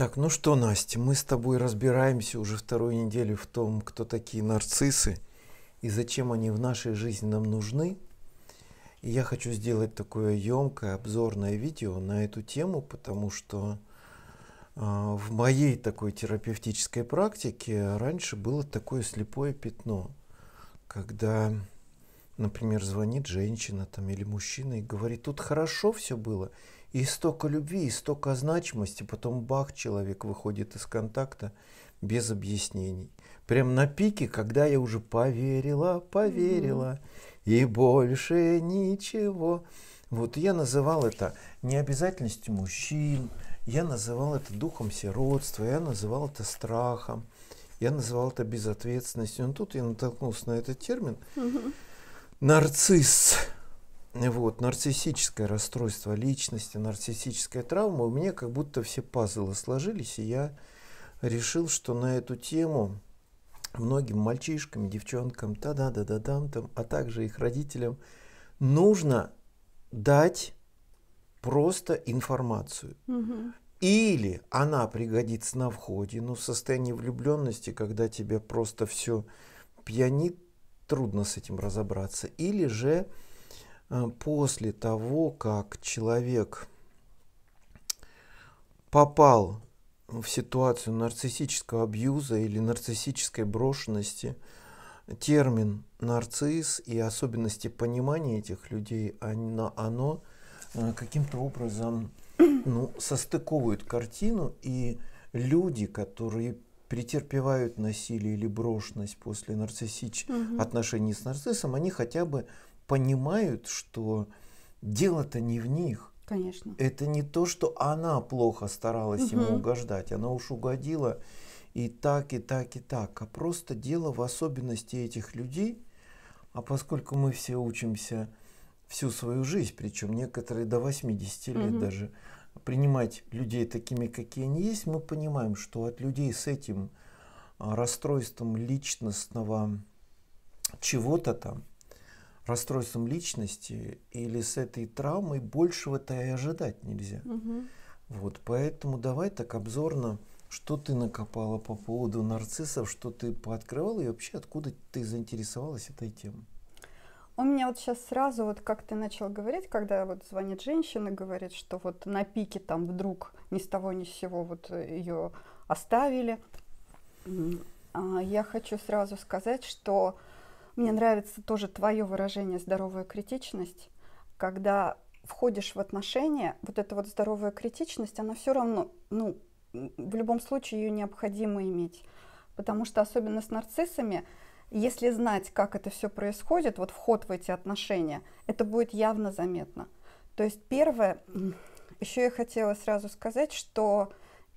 Так, ну что, Настя, мы с тобой разбираемся уже вторую неделю в том, кто такие нарциссы и зачем они в нашей жизни нам нужны. И я хочу сделать такое емкое обзорное видео на эту тему, потому что э, в моей такой терапевтической практике раньше было такое слепое пятно, когда, например, звонит женщина там или мужчина и говорит, тут хорошо все было, и столько любви, и столько значимости, потом бах, человек выходит из контакта без объяснений. Прям на пике, когда я уже поверила, поверила, и больше ничего. Вот я называл это необязательностью мужчин, я называл это духом сиротства, я называл это страхом, я называл это безответственностью. Но ну, тут я натолкнулся на этот термин. Нарцисс вот, нарциссическое расстройство личности, нарциссическая травма, у меня как будто все пазлы сложились, и я решил, что на эту тему многим мальчишкам, девчонкам, та да да да дам там, а также их родителям нужно дать просто информацию. Угу. Или она пригодится на входе, но ну, в состоянии влюбленности, когда тебе просто все пьянит, трудно с этим разобраться. Или же а, после того, как человек попал в ситуацию нарциссического абьюза или нарциссической брошенности, термин нарцисс и особенности понимания этих людей, оно, оно а, каким-то образом ну, состыковывают картину, и люди, которые претерпевают насилие или брошенность после нарциссич... угу. отношений с нарциссом, они хотя бы понимают, что дело-то не в них. Конечно. Это не то, что она плохо старалась угу. ему угождать. Она уж угодила и так, и так, и так. А просто дело в особенности этих людей. А поскольку мы все учимся всю свою жизнь, причем некоторые до 80 лет угу. даже, принимать людей такими, какие они есть, мы понимаем, что от людей с этим а, расстройством личностного чего-то там расстройством личности или с этой травмой большего-то и ожидать нельзя. Угу. Вот, поэтому давай так обзорно, что ты накопала по поводу нарциссов, что ты пооткрывала и вообще откуда ты заинтересовалась этой темой. У меня вот сейчас сразу, вот как ты начал говорить, когда вот звонит женщина, говорит, что вот на пике там вдруг ни с того ни с сего вот ее оставили. А я хочу сразу сказать, что мне нравится тоже твое выражение «здоровая критичность», когда входишь в отношения, вот эта вот здоровая критичность, она все равно, ну, в любом случае ее необходимо иметь. Потому что особенно с нарциссами, если знать, как это все происходит, вот вход в эти отношения, это будет явно заметно. То есть первое, еще я хотела сразу сказать, что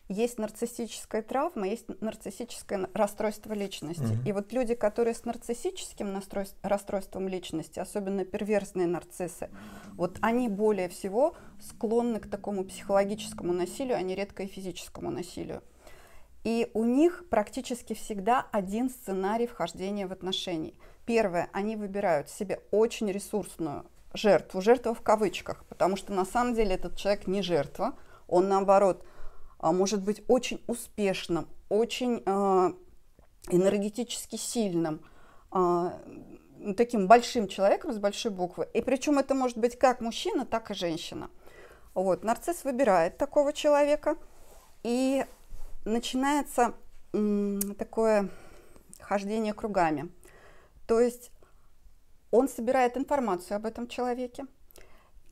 есть нарциссическая травма, есть нарциссическое расстройство личности. Угу. И вот люди, которые с нарциссическим настройств, расстройством личности, особенно перверзные нарциссы, вот они более всего склонны к такому психологическому насилию, а не редко и физическому насилию. И у них практически всегда один сценарий вхождения в отношения. Первое, они выбирают себе очень ресурсную жертву, жертва в кавычках, потому что на самом деле этот человек не жертва, он наоборот – а, может быть очень успешным, очень а, энергетически сильным, а, таким большим человеком с большой буквы. И причем это может быть как мужчина, так и женщина. Вот, нарцисс выбирает такого человека, и начинается такое хождение кругами. То есть он собирает информацию об этом человеке.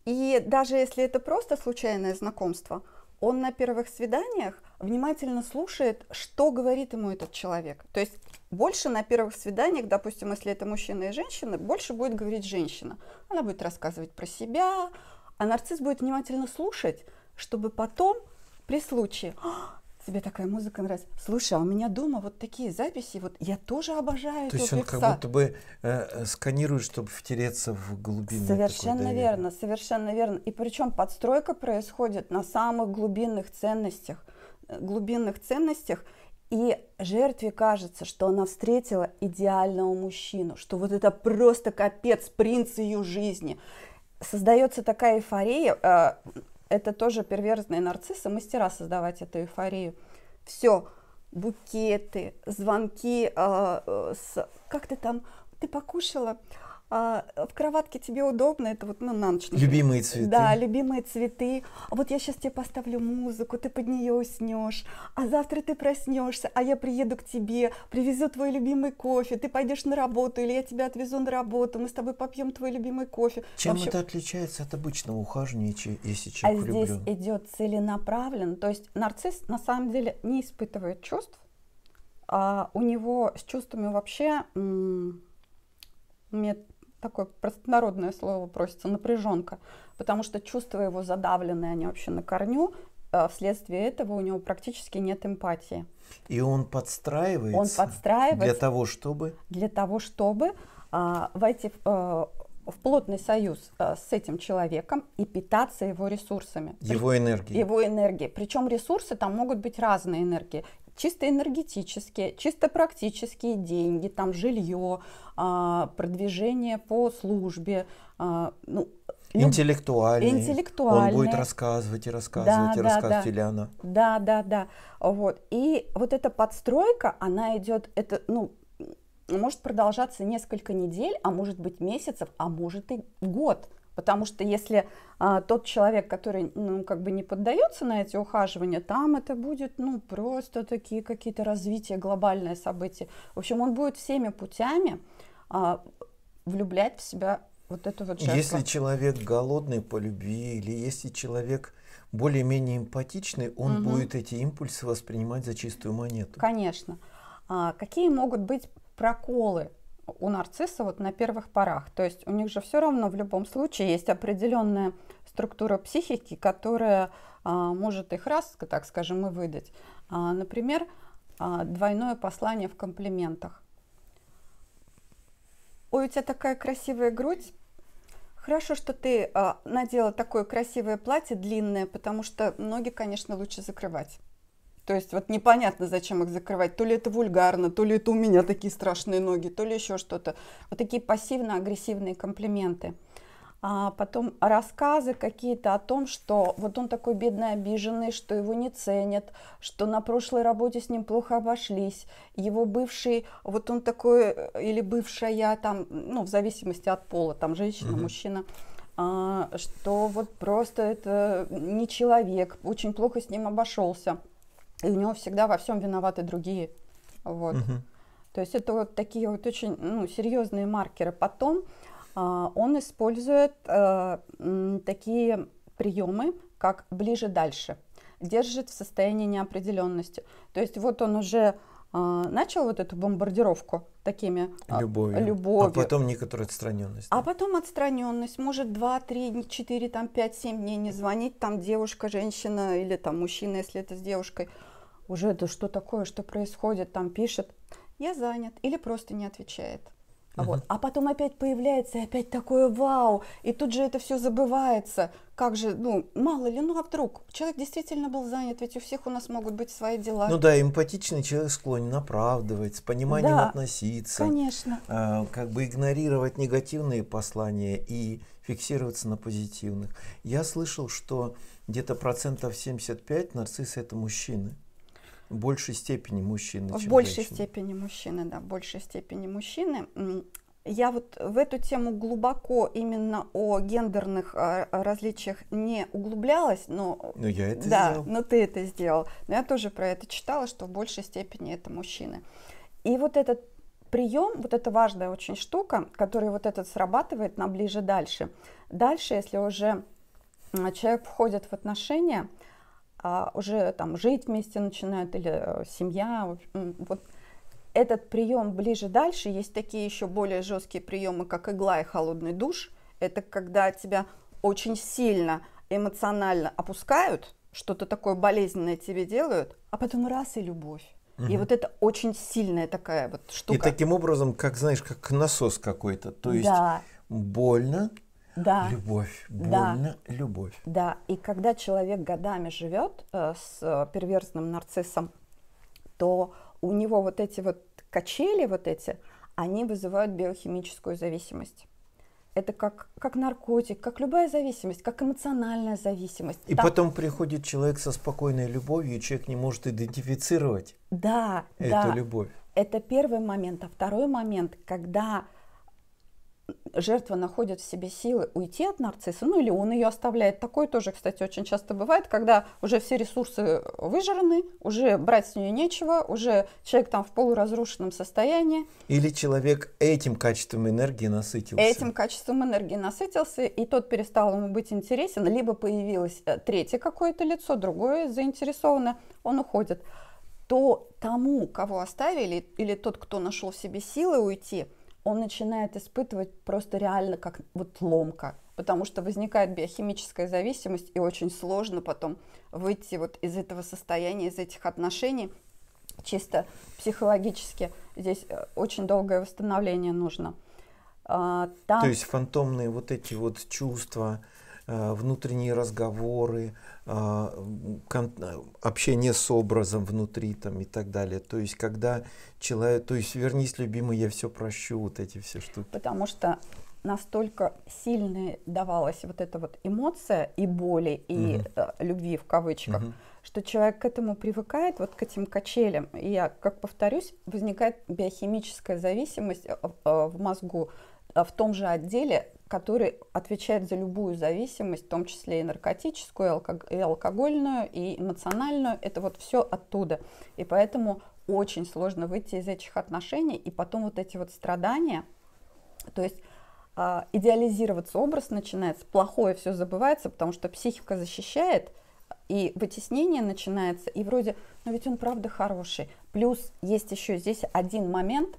И даже если это просто случайное знакомство – он на первых свиданиях внимательно слушает, что говорит ему этот человек. То есть больше на первых свиданиях, допустим, если это мужчина и женщина, больше будет говорить женщина. Она будет рассказывать про себя, а нарцисс будет внимательно слушать, чтобы потом при случае «А, тебе такая музыка нравится. Слушай, а у меня дома вот такие записи, вот я тоже обожаю. То есть он как будто бы э, э сканирует, чтобы втереться в глубину. Совершенно такой, верно, доверия. совершенно верно. И причем подстройка происходит на самых глубинных ценностях, э, глубинных ценностях. И жертве кажется, что она встретила идеального мужчину, что вот это просто капец, принц ее жизни. Создается такая эйфория, э, это тоже перверзные нарциссы, мастера создавать эту эйфорию. Все, букеты, звонки а, э, с... Как ты там? Ты покушала? а, в кроватке тебе удобно, это вот ну, на ночь. Любимые цветы. Да, любимые цветы. А вот я сейчас тебе поставлю музыку, ты под нее уснешь, а завтра ты проснешься, а я приеду к тебе, привезу твой любимый кофе, ты пойдешь на работу, или я тебя отвезу на работу, мы с тобой попьем твой любимый кофе. Чем Вообще... это отличается от обычного ухаживания, если человек а люблю? здесь идет целенаправленно, то есть нарцисс на самом деле не испытывает чувств, а у него с чувствами вообще мне такое простонародное слово просится, напряженка, потому что чувства его задавленные, они вообще на корню, э, вследствие этого у него практически нет эмпатии. И он подстраивается, он подстраивается для того, чтобы? Для того, чтобы а, войти а, в плотный союз а, с этим человеком и питаться его ресурсами. Его энергией. Его энергией. Причем ресурсы там могут быть разные энергии чисто энергетические, чисто практические деньги, там жилье, а, продвижение по службе, а, ну, Интеллектуальный. Интеллектуальный. Он будет рассказывать и рассказывать да, и да, рассказывать да. или она. Да, да, да. Вот. И вот эта подстройка, она идет, это, ну, может продолжаться несколько недель, а может быть месяцев, а может и год. Потому что если а, тот человек, который, ну, как бы не поддается на эти ухаживания, там это будет, ну, просто такие какие-то развития, глобальные события. В общем, он будет всеми путями а, влюблять в себя вот эту вот жертву. Если человек голодный по любви, или если человек более-менее эмпатичный, он угу. будет эти импульсы воспринимать за чистую монету. Конечно. А, какие могут быть проколы у нарцисса вот на первых порах. То есть у них же все равно в любом случае есть определенная структура психики, которая а, может их раз, так скажем, и выдать. А, например, а, двойное послание в комплиментах. Ой, у тебя такая красивая грудь. Хорошо, что ты а, надела такое красивое платье длинное, потому что ноги, конечно, лучше закрывать. То есть вот непонятно, зачем их закрывать. То ли это вульгарно, то ли это у меня такие страшные ноги, то ли еще что-то. Вот такие пассивно-агрессивные комплименты. А потом рассказы какие-то о том, что вот он такой бедный обиженный, что его не ценят, что на прошлой работе с ним плохо обошлись, его бывший, вот он такой, э, или бывшая, там, ну, в зависимости от пола, там, женщина, угу. мужчина, а, что вот просто это не человек, очень плохо с ним обошелся и у него всегда во всем виноваты другие. Вот. Угу. То есть это вот такие вот очень ну, серьезные маркеры. Потом а, он использует а, такие приемы, как ближе-дальше, держит в состоянии неопределенности. То есть вот он уже а, начал вот эту бомбардировку такими любовью. А, любовью. А потом некоторая отстраненность. А да? А потом отстраненность. Может 2, 3, 4, там 5, 7 дней не звонить, там девушка, женщина или там мужчина, если это с девушкой уже да что такое, что происходит, там пишет, я занят или просто не отвечает. uh Вот. А потом опять появляется, и опять такое вау, и тут же это все забывается. Как же, ну, мало ли, ну а вдруг? Человек действительно был занят, ведь у всех у нас могут быть свои дела. Ну да, эмпатичный человек склонен оправдывать, с пониманием да, относиться. конечно. Э, как бы игнорировать негативные послания и фиксироваться на позитивных. Я слышал, что где-то процентов 75 нарциссы – это мужчины большей степени мужчины, чем В большей женщины. степени мужчины, да, в большей степени мужчины. Я вот в эту тему глубоко именно о гендерных а, различиях не углублялась, но... Но я это да, сделал. но ты это сделал. Но я тоже про это читала, что в большей степени это мужчины. И вот этот прием, вот эта важная очень штука, который вот этот срабатывает на ближе-дальше. Дальше, если уже человек входит в отношения, а, уже там жить вместе начинают или э, семья. Вот этот прием ближе дальше. Есть такие еще более жесткие приемы, как игла и холодный душ. Это когда тебя очень сильно эмоционально опускают, что-то такое болезненное тебе делают, а потом раз и любовь. Угу. И вот это очень сильная такая вот штука. И таким образом, как знаешь, как насос какой-то. То есть да. больно, да. Любовь, больно, да. любовь. Да, и когда человек годами живет э, с э, перверзным нарциссом, то у него вот эти вот качели, вот эти, они вызывают биохимическую зависимость. Это как, как наркотик, как любая зависимость, как эмоциональная зависимость. И Там... потом приходит человек со спокойной любовью, и человек не может идентифицировать да, эту да. любовь. Это первый момент. А второй момент, когда жертва находит в себе силы уйти от нарцисса, ну или он ее оставляет. Такое тоже, кстати, очень часто бывает, когда уже все ресурсы выжраны, уже брать с нее нечего, уже человек там в полуразрушенном состоянии. Или человек этим качеством энергии насытился. Этим качеством энергии насытился, и тот перестал ему быть интересен, либо появилось э, третье какое-то лицо, другое заинтересованное, он уходит. То тому, кого оставили, или тот, кто нашел в себе силы уйти – он начинает испытывать просто реально как вот ломка, потому что возникает биохимическая зависимость, и очень сложно потом выйти вот из этого состояния, из этих отношений, чисто психологически. Здесь э, очень долгое восстановление нужно. А, там... То есть фантомные вот эти вот чувства, Э, внутренние разговоры, э, общение с образом внутри там и так далее. То есть, когда человек, то есть, вернись, любимый, я все прощу, вот эти все штуки. Потому что настолько сильно давалась вот эта вот эмоция и боли, и угу. любви в кавычках, угу. что человек к этому привыкает, вот к этим качелям. И я, как повторюсь, возникает биохимическая зависимость в мозгу в том же отделе который отвечает за любую зависимость, в том числе и наркотическую, и алкогольную, и эмоциональную. Это вот все оттуда. И поэтому очень сложно выйти из этих отношений. И потом вот эти вот страдания, то есть э, идеализироваться образ начинается, плохое все забывается, потому что психика защищает, и вытеснение начинается, и вроде, ну ведь он правда хороший. Плюс есть еще здесь один момент,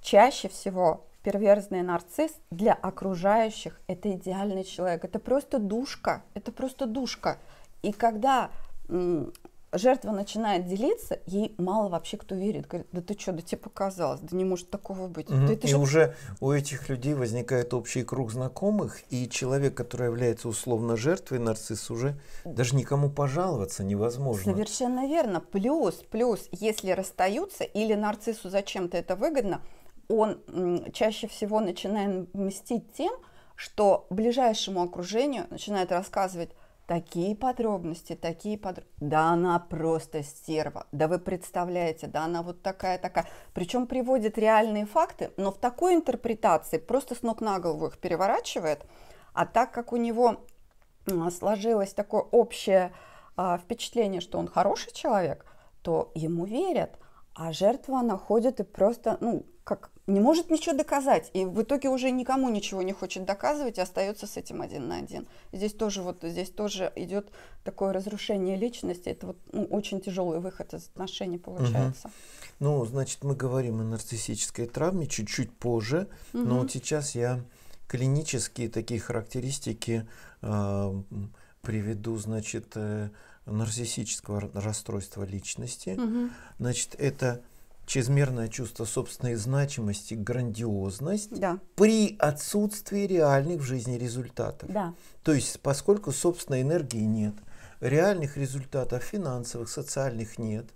чаще всего перверзный нарцисс для окружающих это идеальный человек, это просто душка, это просто душка. И когда жертва начинает делиться, ей мало вообще кто верит. Говорит, да ты что, да тебе показалось, да не может такого быть. Mm-hmm. Да это и же... уже у этих людей возникает общий круг знакомых, и человек, который является условно жертвой, нарцисса уже даже никому пожаловаться невозможно. Совершенно верно. Плюс, плюс, если расстаются или нарциссу зачем-то это выгодно, он чаще всего начинает мстить тем, что ближайшему окружению начинает рассказывать такие подробности, такие подробности. Да она просто стерва, да вы представляете, да она вот такая-такая. Причем приводит реальные факты, но в такой интерпретации просто с ног на голову их переворачивает. А так как у него сложилось такое общее а, впечатление, что он хороший человек, то ему верят. А жертва находит и просто, ну, как не может ничего доказать, и в итоге уже никому ничего не хочет доказывать, и остается с этим один на один. Здесь тоже вот здесь тоже идет такое разрушение личности, это вот ну, очень тяжелый выход из отношений получается. Угу. Ну, значит, мы говорим о нарциссической травме чуть-чуть позже, угу. но вот сейчас я клинические такие характеристики э, приведу, значит, э, нарциссического расстройства личности. Угу. Значит, это чрезмерное чувство собственной значимости, грандиозность да. при отсутствии реальных в жизни результатов. Да. То есть, поскольку собственной энергии нет, реальных результатов финансовых, социальных нет,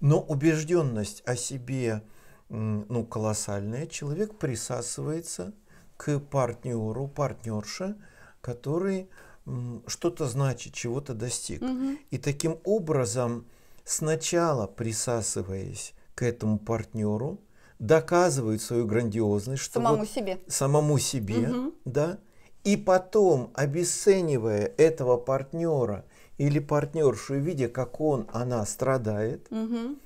но убежденность о себе ну, колоссальная, человек присасывается к партнеру, партнерше, который что-то значит, чего-то достиг. Угу. И таким образом, сначала присасываясь к этому партнеру, доказывают свою грандиозность, что самому вот себе, самому себе, угу. да, и потом обесценивая этого партнера или партнершу, видя, как он, она страдает, угу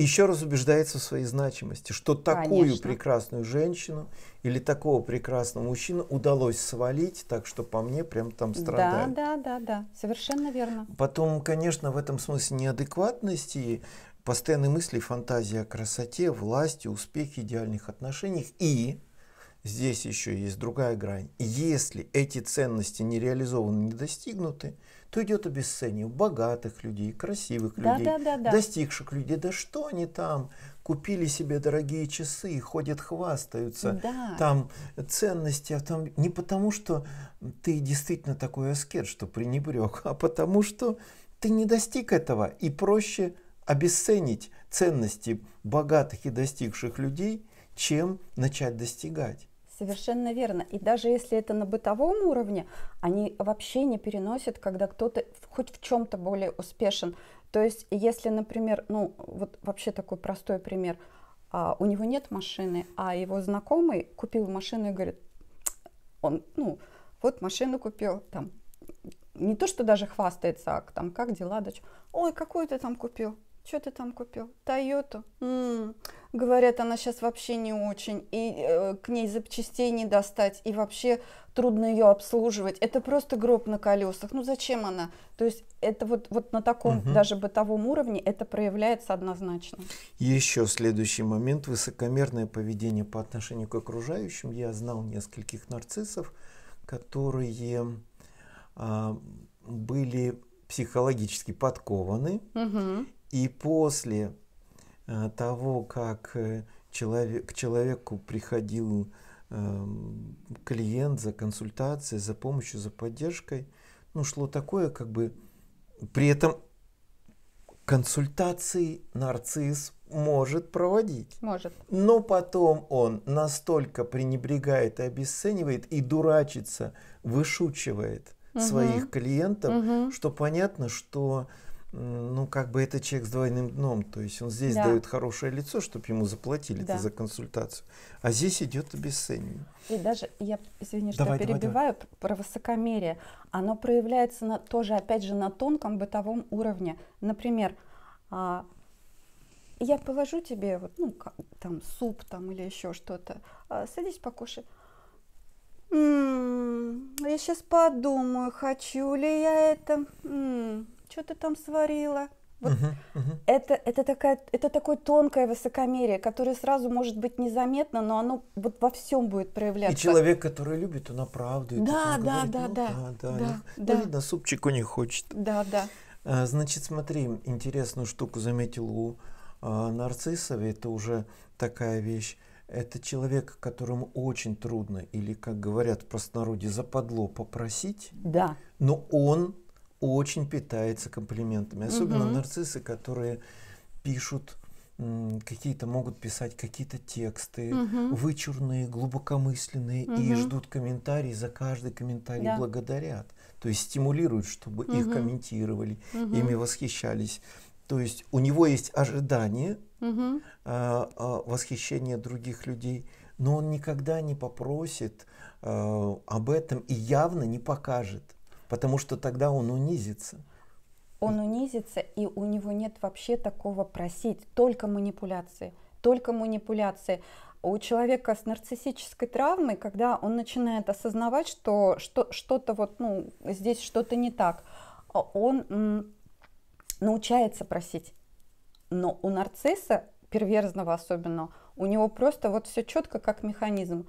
еще раз убеждается в своей значимости, что такую Конечно. прекрасную женщину или такого прекрасного мужчину удалось свалить, так что по мне прям там страдает. Да, да, да, да, совершенно верно. Потом, конечно, в этом смысле неадекватности, постоянные мысли, фантазия, о красоте, власти, успехе, идеальных отношениях и здесь еще есть другая грань. Если эти ценности не реализованы, не достигнуты, то идет обесценивание богатых людей, красивых да, людей, да, да, да. достигших людей. Да что они там? Купили себе дорогие часы, ходят, хвастаются. Да. Там ценности, а там не потому, что ты действительно такой аскет, что пренебрег, а потому, что ты не достиг этого. И проще обесценить ценности богатых и достигших людей, чем начать достигать. Совершенно верно. И даже если это на бытовом уровне, они вообще не переносят, когда кто-то хоть в чем-то более успешен. То есть, если, например, ну вот вообще такой простой пример, а, у него нет машины, а его знакомый купил машину и говорит, он, ну, вот машину купил, там, не то, что даже хвастается, а там, как дела, дочь, ой, какую ты там купил, что ты там купил? Тойоту. М-м, говорят, она сейчас вообще не очень, и э, к ней запчастей не достать, и вообще трудно ее обслуживать. Это просто гроб на колесах. Ну зачем она? То есть это вот, вот на таком угу. даже бытовом уровне это проявляется однозначно. Еще следующий момент. Высокомерное поведение по отношению к окружающим. Я знал нескольких нарциссов, которые э, были психологически подкованы угу. И после э, того, как э, человек, к человеку приходил эм, клиент за консультацией, за помощью, за поддержкой, ну, шло такое, как бы, при этом консультации нарцисс может проводить. Может. Но потом он настолько пренебрегает и обесценивает, и дурачится, вышучивает угу. своих клиентов, угу. что понятно, что ну, как бы это человек с двойным дном. То есть он здесь да. дает хорошее лицо, чтобы ему заплатили да. за консультацию. А здесь идет обесценивание. И даже, я, извини, что давай, перебиваю, давай. про высокомерие. Оно проявляется на, тоже, опять же, на тонком бытовом уровне. Например, а, я положу тебе вот, ну, как, там, суп там или еще что-то. А, садись, покушай. М-м, я сейчас подумаю, хочу ли я это. М-м что ты там сварила. Вот угу, угу. Это, это, такая, это такое тонкое высокомерие, которое сразу может быть незаметно, но оно вот во всем будет проявляться. И человек, который любит, он оправдывает. Да, он да, говорит, да, ну, да, да, да, да, да. Даже на супчику не хочет. Да, да. А, значит, смотри, интересную штуку заметил у а, Нарциссове, это уже такая вещь. Это человек, которому очень трудно, или, как говорят в простонародье, западло попросить. Да. Но он очень питается комплиментами. Особенно угу. нарциссы, которые пишут какие-то могут писать какие-то тексты угу. вычурные, глубокомысленные угу. и ждут комментарий за каждый комментарий да. благодарят, то есть стимулируют, чтобы угу. их комментировали, угу. ими восхищались. То есть у него есть ожидание угу. а, а, восхищения других людей, но он никогда не попросит а, об этом и явно не покажет потому что тогда он унизится. Он унизится, и у него нет вообще такого просить, только манипуляции, только манипуляции. У человека с нарциссической травмой, когда он начинает осознавать, что, что то вот, ну, здесь что-то не так, он м, научается просить. Но у нарцисса, перверзного особенно, у него просто вот все четко как механизм,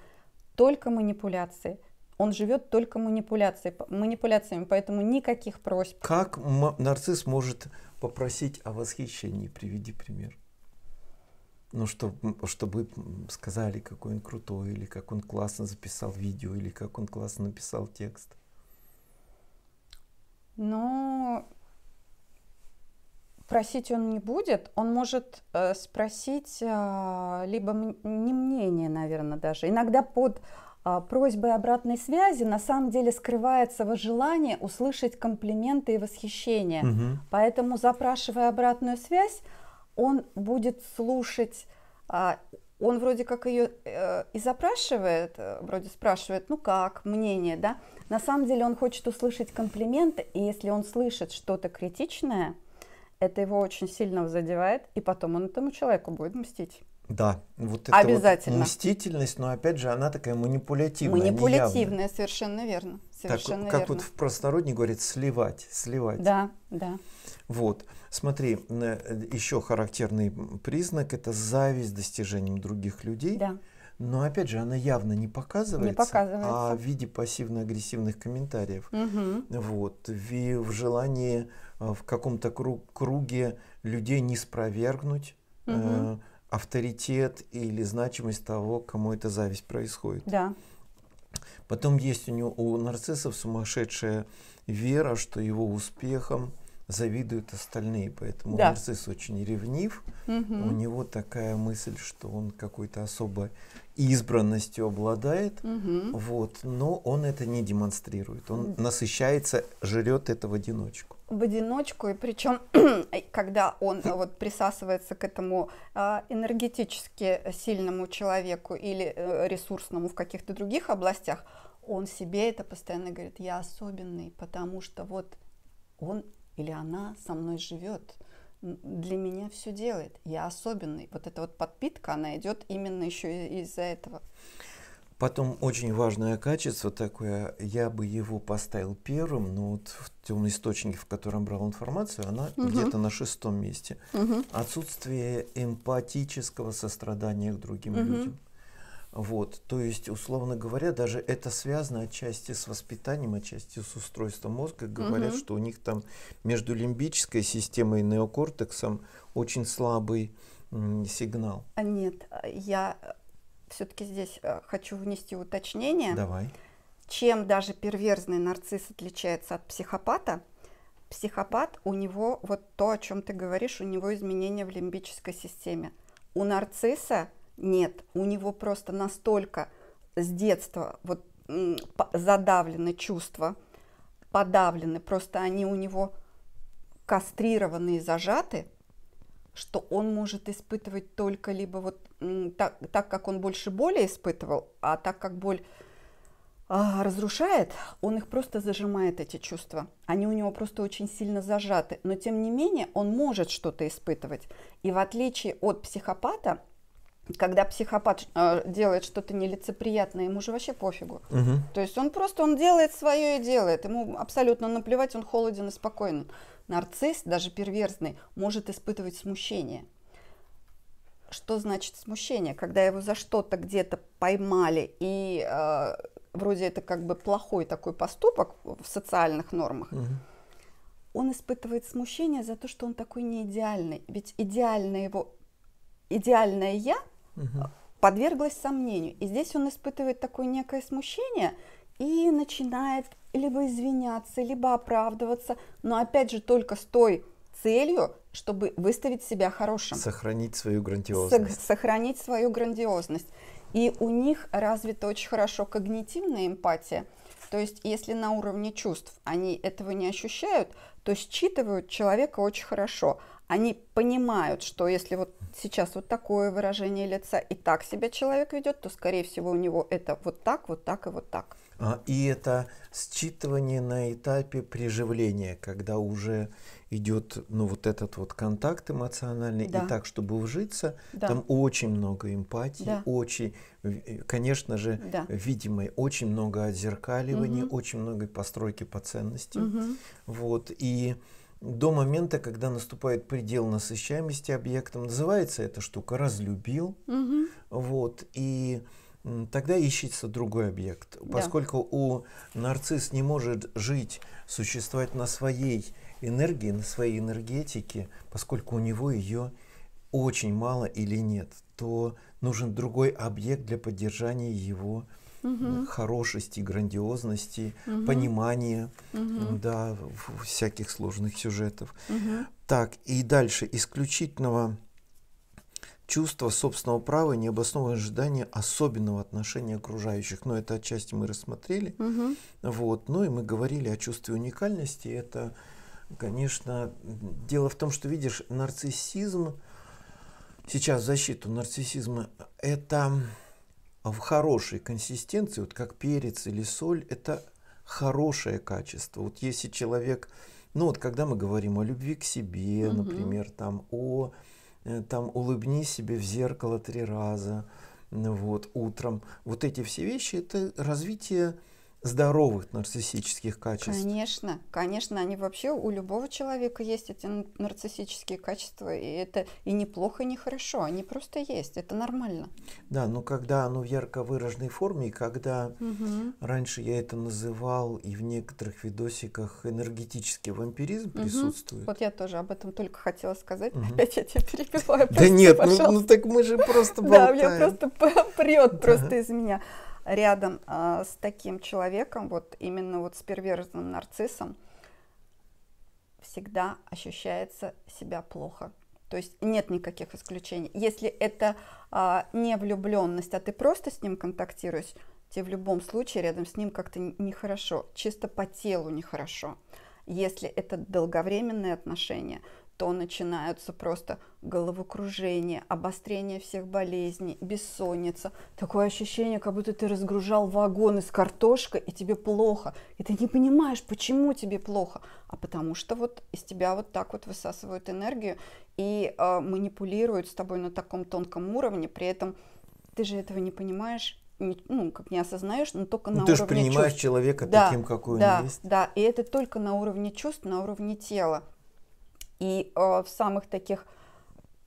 только манипуляции – он живет только манипуляцией, манипуляциями, поэтому никаких просьб. Как нарцисс может попросить о восхищении? Приведи пример. Ну, чтобы, чтобы сказали, какой он крутой, или как он классно записал видео, или как он классно написал текст. Но просить он не будет. Он может э, спросить э, либо не мнение, наверное, даже. Иногда под а, просьбы обратной связи на самом деле скрывается его желание услышать комплименты и восхищение. Угу. Поэтому, запрашивая обратную связь, он будет слушать, а, он вроде как ее э, и запрашивает, э, вроде спрашивает, ну как, мнение, да. На самом деле он хочет услышать комплименты, и если он слышит что-то критичное, это его очень сильно задевает, и потом он этому человеку будет мстить. Да, вот это Обязательно. Вот мстительность, но опять же она такая манипулятивная. Манипулятивная, совершенно верно. Совершенно так, как верно. вот в простонародье говорит, сливать, сливать. Да, да. Вот, смотри, э, еще характерный признак – это зависть достижением других людей. Да. Но опять же, она явно не показывается, не показывается. а в виде пассивно-агрессивных комментариев. Угу. Вот, в, в желании э, в каком-то круг, круге людей не спровергнуть, угу. э, авторитет или значимость того, кому эта зависть происходит. Да. Потом есть у него у нарциссов сумасшедшая вера, что его успехом завидуют остальные, поэтому да. нарцисс очень ревнив. Угу. У него такая мысль, что он какой-то особой избранностью обладает, угу. вот, но он это не демонстрирует. Он насыщается, жрет это в одиночку в одиночку, и причем, когда он э, вот присасывается к этому а, энергетически сильному человеку или э, ресурсному в каких-то других областях, он себе это постоянно говорит, я особенный, потому что вот он или она со мной живет, для меня все делает, я особенный. Вот эта вот подпитка, она идет именно еще из-за этого. Потом очень важное качество такое, я бы его поставил первым, но вот в том источнике, в котором брал информацию, она угу. где-то на шестом месте. Угу. Отсутствие эмпатического сострадания к другим угу. людям. Вот, то есть, условно говоря, даже это связано отчасти с воспитанием, отчасти с устройством мозга. Говорят, угу. что у них там между лимбической системой и неокортексом очень слабый сигнал. А Нет, я все-таки здесь э, хочу внести уточнение. Давай. Чем даже перверзный нарцисс отличается от психопата? Психопат, у него вот то, о чем ты говоришь, у него изменения в лимбической системе. У нарцисса нет, у него просто настолько с детства вот задавлены чувства, подавлены, просто они у него кастрированы и зажаты – что он может испытывать только либо вот так, так как он больше боли испытывал, а так как боль а, разрушает, он их просто зажимает, эти чувства. Они у него просто очень сильно зажаты. Но тем не менее он может что-то испытывать. И в отличие от психопата, когда психопат э, делает что-то нелицеприятное, ему же вообще пофигу. Угу. То есть он просто он делает свое и делает. Ему абсолютно наплевать, он холоден и спокоен. Нарцисс, даже перверзный, может испытывать смущение. Что значит смущение? Когда его за что-то где-то поймали, и э, вроде это как бы плохой такой поступок в социальных нормах, угу. он испытывает смущение за то, что он такой неидеальный. Ведь идеальное его, идеальное я угу. подверглось сомнению. И здесь он испытывает такое некое смущение и начинает либо извиняться, либо оправдываться, но опять же только с той целью, чтобы выставить себя хорошим. Сохранить свою грандиозность. Сохранить свою грандиозность. И у них развита очень хорошо когнитивная эмпатия. То есть, если на уровне чувств они этого не ощущают, то считывают человека очень хорошо. Они понимают, что если вот сейчас вот такое выражение лица и так себя человек ведет, то, скорее всего, у него это вот так, вот так и вот так. А, и это считывание на этапе приживления, когда уже идет ну, вот этот вот контакт эмоциональный, да. и так, чтобы вжиться, да. там очень много эмпатии, да. очень, э, конечно же, да. видимой, очень много отзеркаливания, угу. очень много постройки по ценностям. Угу. Вот, и до момента, когда наступает предел насыщаемости объектом, называется эта штука «разлюбил». Угу. Вот, и тогда ищется другой объект. Да. Поскольку у нарцисс не может жить, существовать на своей энергии, на своей энергетике, поскольку у него ее очень мало или нет, то нужен другой объект для поддержания его угу. хорошести, грандиозности, угу. понимания угу. да, всяких сложных сюжетов. Угу. Так, и дальше исключительного чувство собственного права необоснованное ожидание особенного отношения окружающих. Но это отчасти мы рассмотрели. Угу. Вот. Ну и мы говорили о чувстве уникальности. Это, конечно, дело в том, что, видишь, нарциссизм, сейчас защиту нарциссизма, это в хорошей консистенции, вот как перец или соль, это хорошее качество. Вот если человек, ну вот когда мы говорим о любви к себе, угу. например, там о Э, там улыбни себе в зеркало три раза, вот, утром. Вот эти все вещи – это развитие здоровых нарциссических качеств. Конечно, конечно, они вообще у любого человека есть эти нарциссические качества, и это и неплохо, и нехорошо, они просто есть, это нормально. Да, но когда оно в ярко выраженной форме, и когда угу. раньше я это называл, и в некоторых видосиках энергетический вампиризм угу. присутствует. Вот я тоже об этом только хотела сказать, угу. опять я тебя перебиваю. Да нет, ну, ну так мы же просто болтаем. Да, у меня просто прет просто из меня рядом а, с таким человеком, вот именно вот с перверзным нарциссом, всегда ощущается себя плохо. То есть нет никаких исключений. Если это э, не влюбленность, а ты просто с ним контактируешь, тебе в любом случае рядом с ним как-то нехорошо, чисто по телу нехорошо. Если это долговременные отношения – то начинаются просто головокружение, обострение всех болезней, бессонница. Такое ощущение, как будто ты разгружал вагон из картошка, и тебе плохо. И ты не понимаешь, почему тебе плохо. А потому что вот из тебя вот так вот высасывают энергию и э, манипулируют с тобой на таком тонком уровне. При этом ты же этого не понимаешь, не, ну, как не осознаешь, но только ну, на ты уровне Ты же принимаешь чувств. человека да, таким, какой да, он есть. Да, и это только на уровне чувств, на уровне тела. И э, в самых таких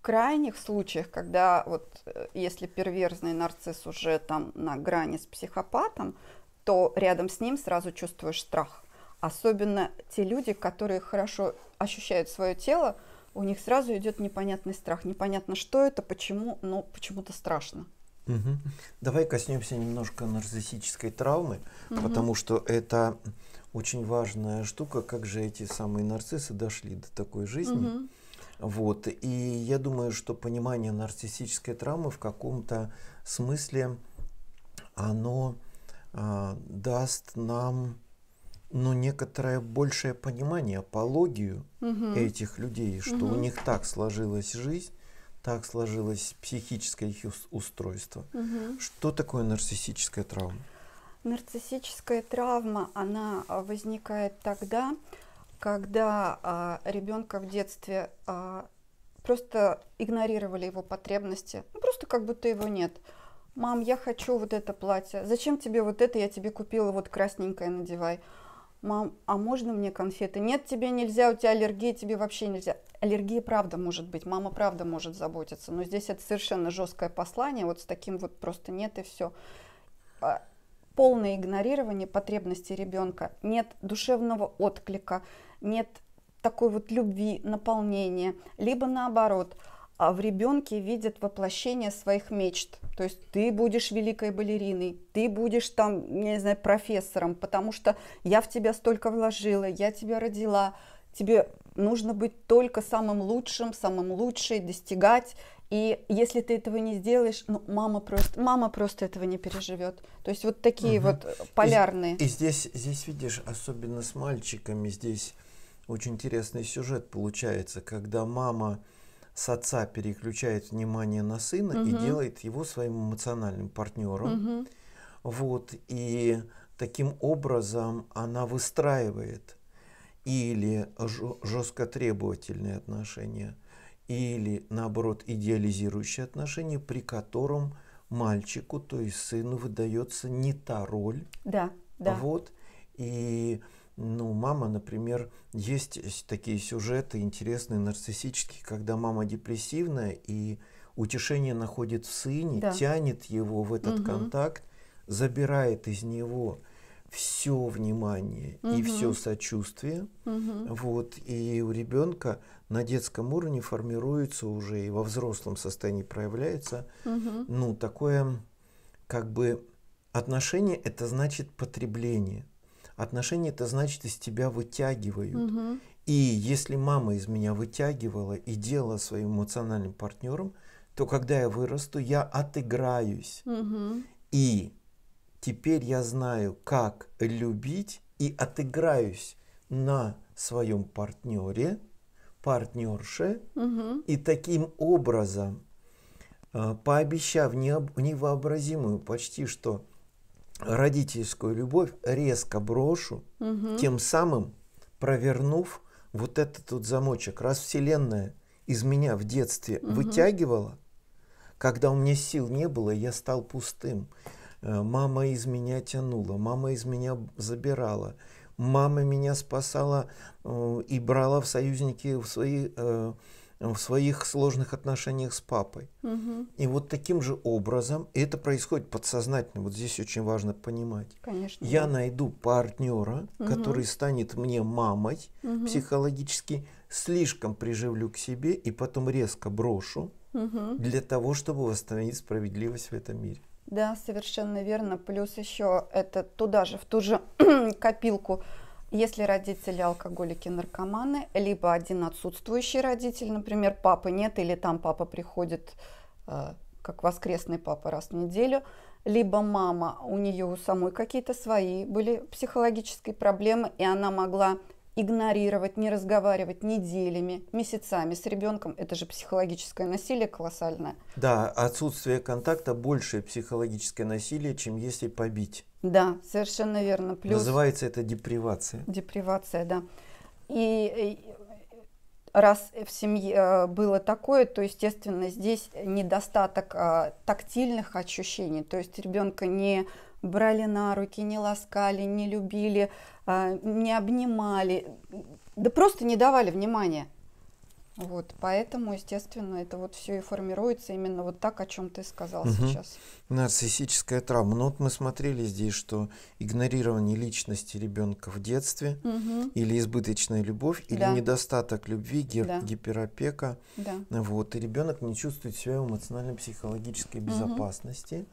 крайних случаях, когда вот э, если перверзный нарцисс уже там на грани с психопатом, то рядом с ним сразу чувствуешь страх. Особенно те люди, которые хорошо ощущают свое тело, у них сразу идет непонятный страх. Непонятно, что это, почему, но ну, почему-то страшно. Угу. Давай коснемся немножко нарциссической травмы, угу. потому что это очень важная штука, как же эти самые нарциссы дошли до такой жизни. Угу. Вот. И я думаю, что понимание нарциссической травмы в каком-то смысле оно а, даст нам ну, некоторое большее понимание, апологию угу. этих людей, что угу. у них так сложилась жизнь, так сложилось психическое их устройство. Угу. Что такое нарциссическая травма? Нарциссическая травма, она а, возникает тогда, когда а, ребенка в детстве а, просто игнорировали его потребности, ну, просто как будто его нет. Мам, я хочу вот это платье. Зачем тебе вот это? Я тебе купила вот красненькое надевай мам, а можно мне конфеты? Нет, тебе нельзя, у тебя аллергия, тебе вообще нельзя. Аллергия правда может быть, мама правда может заботиться, но здесь это совершенно жесткое послание, вот с таким вот просто нет и все. А, полное игнорирование потребностей ребенка, нет душевного отклика, нет такой вот любви, наполнения, либо наоборот – а в ребенке видят воплощение своих мечт. То есть ты будешь великой балериной, ты будешь там, не знаю, профессором, потому что я в тебя столько вложила, я тебя родила, тебе нужно быть только самым лучшим, самым лучшей, достигать. И если ты этого не сделаешь, ну, мама просто, мама просто этого не переживет. То есть вот такие угу. вот полярные. И, и здесь, здесь видишь, особенно с мальчиками, здесь очень интересный сюжет получается, когда мама с отца переключает внимание на сына угу. и делает его своим эмоциональным партнером. Угу. Вот, и таким образом она выстраивает или жестко требовательные отношения, или наоборот идеализирующие отношения, при котором мальчику, то есть сыну, выдается не та роль. Да, да. Вот, и ну, мама, например, есть такие сюжеты интересные, нарциссические, когда мама депрессивная, и утешение находит в сыне, да. тянет его в этот угу. контакт, забирает из него все внимание угу. и все сочувствие. Угу. Вот, и у ребенка на детском уровне формируется уже и во взрослом состоянии проявляется, угу. ну, такое как бы отношение, это значит потребление. Отношения это значит из тебя вытягивают. Угу. И если мама из меня вытягивала и делала своим эмоциональным партнером, то когда я вырасту, я отыграюсь. Угу. И теперь я знаю, как любить и отыграюсь на своем партнере, партнерше, угу. и таким образом, а, пообещав невообразимую почти что родительскую любовь резко брошу, угу. тем самым провернув вот этот вот замочек. Раз Вселенная из меня в детстве угу. вытягивала, когда у меня сил не было, я стал пустым. Э, мама из меня тянула, мама из меня забирала, мама меня спасала э, и брала в союзники в свои э, Э, в своих сложных отношениях с папой. Угу. И вот таким же образом, и это происходит подсознательно, вот здесь очень важно понимать. Конечно. Я да. найду партнера, угу. который станет мне мамой угу. психологически, слишком приживлю к себе и потом резко брошу угу. для того, чтобы восстановить справедливость в этом мире. Да, совершенно верно. Плюс еще это туда же, в ту же копилку если родители алкоголики, наркоманы, либо один отсутствующий родитель, например, папы нет, или там папа приходит э, как воскресный папа раз в неделю, либо мама, у нее у самой какие-то свои были психологические проблемы, и она могла игнорировать, не разговаривать неделями, месяцами с ребенком, это же психологическое насилие колоссальное. Да, отсутствие контакта большее психологическое насилие, чем если побить. Да, совершенно верно. Плюс... Называется это депривация. Депривация, да. И э, раз в семье э, было такое, то, естественно, здесь недостаток а, тактильных ощущений. То есть ребенка не брали на руки, не ласкали, не любили, а, не обнимали, да просто не давали внимания. Вот, поэтому, естественно, это вот все и формируется именно вот так, о чем ты сказал угу. сейчас. Нарциссическая травма. Ну вот мы смотрели здесь, что игнорирование личности ребенка в детстве угу. или избыточная любовь или да. недостаток любви, гип- да. гиперопека. Да. Вот и ребенок не чувствует себя в эмоционально-психологической безопасности. Угу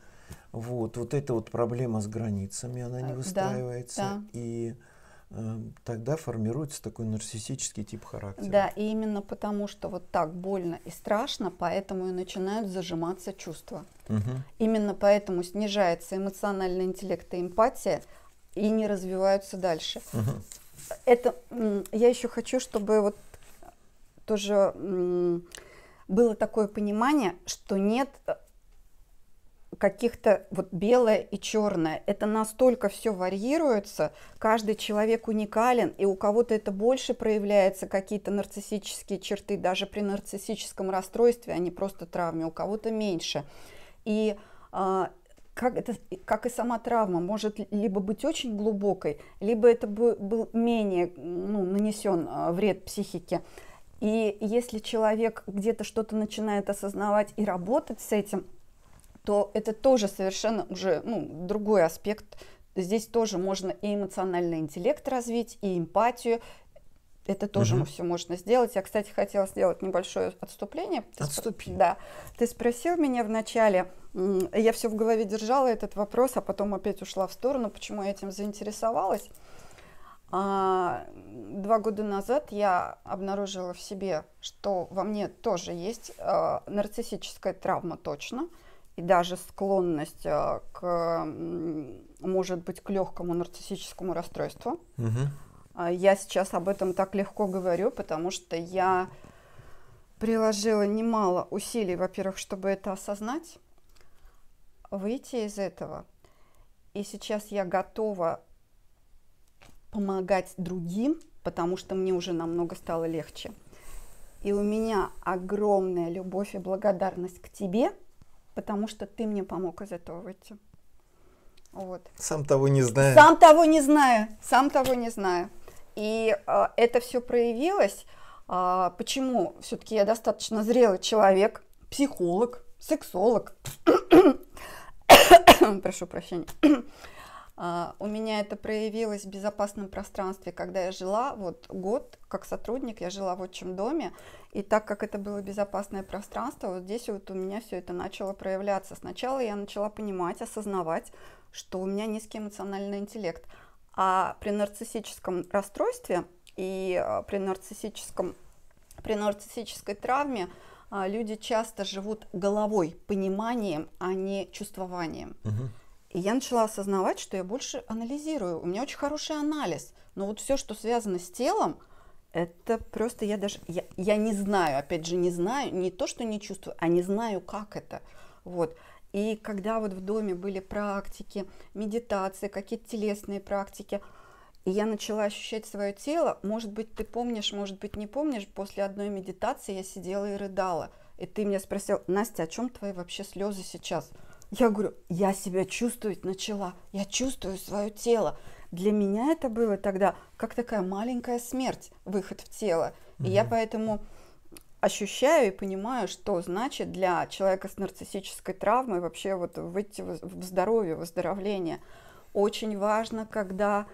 вот, вот эта вот проблема с границами, она не э, выстраивается. Да, да. И э, тогда формируется такой нарциссический тип характера. Да, и именно потому, что вот так больно и страшно, поэтому и начинают зажиматься чувства. Угу. Именно поэтому снижается эмоциональный интеллект и эмпатия, и не развиваются дальше. Угу. Это я еще хочу, чтобы вот тоже было такое понимание, что нет э, каких-то вот белое и черное. Это настолько все варьируется, каждый человек уникален, и у кого-то это больше проявляется, какие-то нарциссические черты, даже при нарциссическом расстройстве, а не просто травме, у кого-то меньше. И а, как, это, как и сама травма, может либо быть очень глубокой, либо это был менее ну, нанесен а, вред психике. И если человек где-то что-то начинает осознавать и работать с этим, то это тоже совершенно уже ну, другой аспект. Здесь тоже можно и эмоциональный интеллект развить, и эмпатию. Это тоже угу. все можно сделать. Я, кстати, хотела сделать небольшое отступление. Ты Отступи. Да. Ты спросил меня вначале, я все в голове держала этот вопрос, а потом опять ушла в сторону, почему я этим заинтересовалась. А, два года назад я обнаружила в себе, что во мне тоже есть а, нарциссическая травма точно. Угу и даже склонность э, к, может быть, к легкому нарциссическому расстройству. Угу. Я сейчас об этом так легко говорю, потому что я приложила немало усилий, во-первых, чтобы это осознать, выйти из этого. И сейчас я готова помогать другим, потому что мне уже намного стало легче. И у меня огромная любовь и благодарность к тебе – потому что ты мне помог из этого выйти. Вот. Сам того не знаю. Сам того не знаю. сам того не знаю. И э, это все проявилось. Э, почему? Все-таки я достаточно зрелый человек, психолог, сексолог. Прошу прощения. А, у меня это проявилось в безопасном пространстве, когда я жила, вот год как сотрудник, я жила в отчим доме, и так как это было безопасное пространство, вот здесь вот у меня все это начало проявляться. Сначала я начала понимать, осознавать, что у меня низкий эмоциональный интеллект, а при нарциссическом расстройстве и а, при, нарциссическом, при нарциссической травме а, люди часто живут головой, пониманием, а не чувствованием. Угу. И я начала осознавать, что я больше анализирую. У меня очень хороший анализ. Но вот все, что связано с телом, это просто я даже, я, я не знаю, опять же, не знаю, не то, что не чувствую, а не знаю, как это. Вот. И когда вот в доме были практики, медитации, какие-то телесные практики, и я начала ощущать свое тело, может быть, ты помнишь, может быть, не помнишь, после одной медитации я сидела и рыдала. И ты меня спросил, Настя, о чем твои вообще слезы сейчас? Я говорю, я себя чувствовать начала, я чувствую свое тело. Для меня это было тогда как такая маленькая смерть, выход в тело. Угу. И я поэтому ощущаю и понимаю, что значит для человека с нарциссической травмой вообще вот выйти в здоровье, выздоровление. Очень важно, когда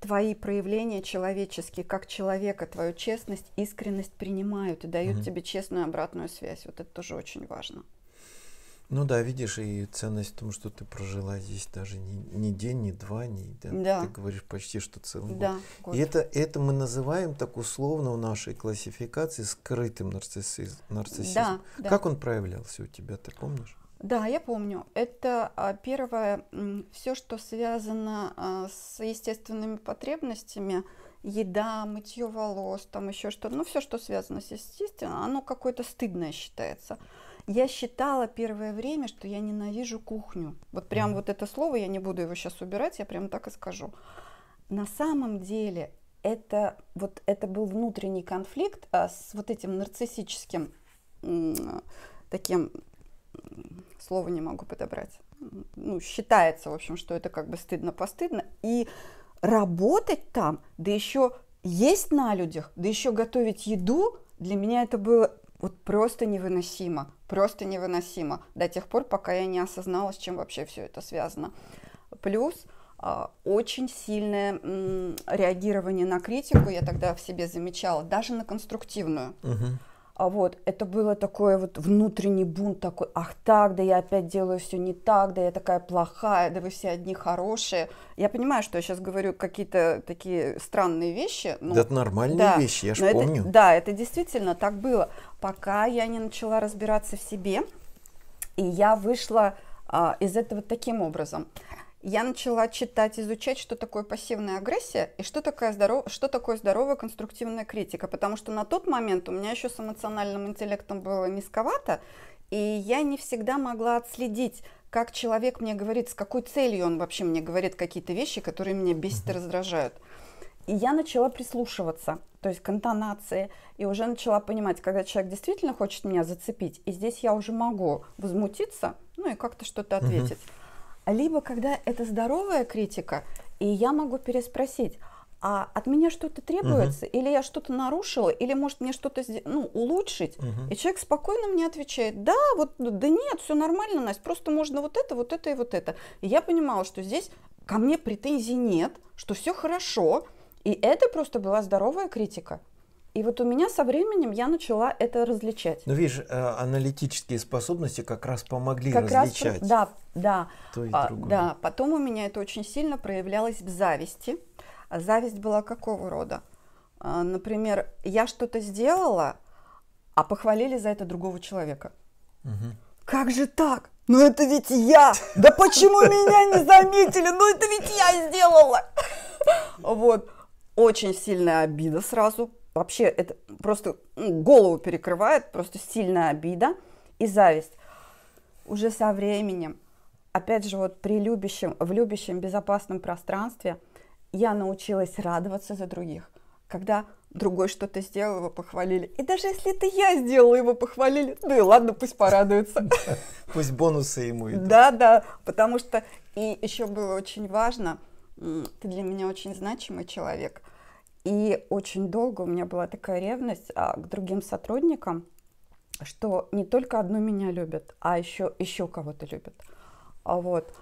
твои проявления человеческие, как человека, твою честность, искренность принимают и дают угу. тебе честную обратную связь. Вот это тоже очень важно. Ну да, видишь, и ценность в том, что ты прожила здесь даже не, не день, не два, не да, да. ты говоришь почти что целый да, год. год. И это, это мы называем так условно в нашей классификации скрытым нарциссизм, нарциссизмом. Да, как да. он проявлялся у тебя, ты помнишь? Да, я помню. Это а, первое, все, что связано а, с естественными потребностями, еда, мытье волос, там еще что-то, ну все, что связано с естественным, оно какое-то стыдное считается. Я считала первое время, что я ненавижу кухню. Вот прям mm. вот это слово, я не буду его сейчас убирать, я прям так и скажу. На самом деле это вот это был внутренний конфликт а с вот этим нарциссическим таким слово не могу подобрать. Ну, считается, в общем, что это как бы стыдно-постыдно. И работать там, да еще есть на людях, да еще готовить еду, для меня это было вот просто невыносимо, просто невыносимо до тех пор, пока я не осознала, с чем вообще все это связано. Плюс а, очень сильное реагирование на критику я тогда в себе замечала, даже на конструктивную. А вот это было такое вот внутренний бунт такой, ах так, да я опять делаю все не так, да я такая плохая, да вы все одни хорошие. Я понимаю, что я сейчас говорю какие-то такие странные вещи. Но, ну, да это нормальные да, вещи, я же помню. Это, да, это действительно так было пока я не начала разбираться в себе, и я вышла а, из этого таким образом. Я начала читать, изучать, что такое пассивная агрессия и что, такое здоров... что такое здоровая конструктивная критика, потому что на тот момент у меня еще с эмоциональным интеллектом было низковато, и я не всегда могла отследить, как человек мне говорит, с какой целью он вообще мне говорит какие-то вещи, которые меня бесит и раздражают. И я начала прислушиваться, то есть к интонации, и уже начала понимать, когда человек действительно хочет меня зацепить, и здесь я уже могу возмутиться, ну и как-то что-то ответить. Угу. Либо когда это здоровая критика, и я могу переспросить, а от меня что-то требуется, угу. или я что-то нарушила, или может мне что-то ну, улучшить. Угу. И человек спокойно мне отвечает, да, вот, ну, да нет, все нормально, Настя, просто можно вот это, вот это и вот это. И я понимала, что здесь ко мне претензий нет, что все хорошо, и это просто была здоровая критика. И вот у меня со временем я начала это различать. Ну, видишь, э, аналитические способности как раз помогли как различать. Раз, да, да. То и а, другое. Да, потом у меня это очень сильно проявлялось в зависти. А зависть была какого рода? А, например, я что-то сделала, а похвалили за это другого человека. Угу. Как же так? Ну это ведь я! Да почему меня не заметили? Ну это ведь я сделала! Вот очень сильная обида сразу. Вообще это просто ну, голову перекрывает, просто сильная обида и зависть. Уже со временем, опять же, вот при любящем, в любящем безопасном пространстве я научилась радоваться за других. Когда другой что-то сделал, его похвалили. И даже если это я сделала, его похвалили, ну и ладно, пусть порадуется. Пусть бонусы ему идут. Да, да, потому что и еще было очень важно – ты для меня очень значимый человек. И очень долго у меня была такая ревность а, к другим сотрудникам, что не только одну меня любят, а еще, еще кого-то любят. А вот.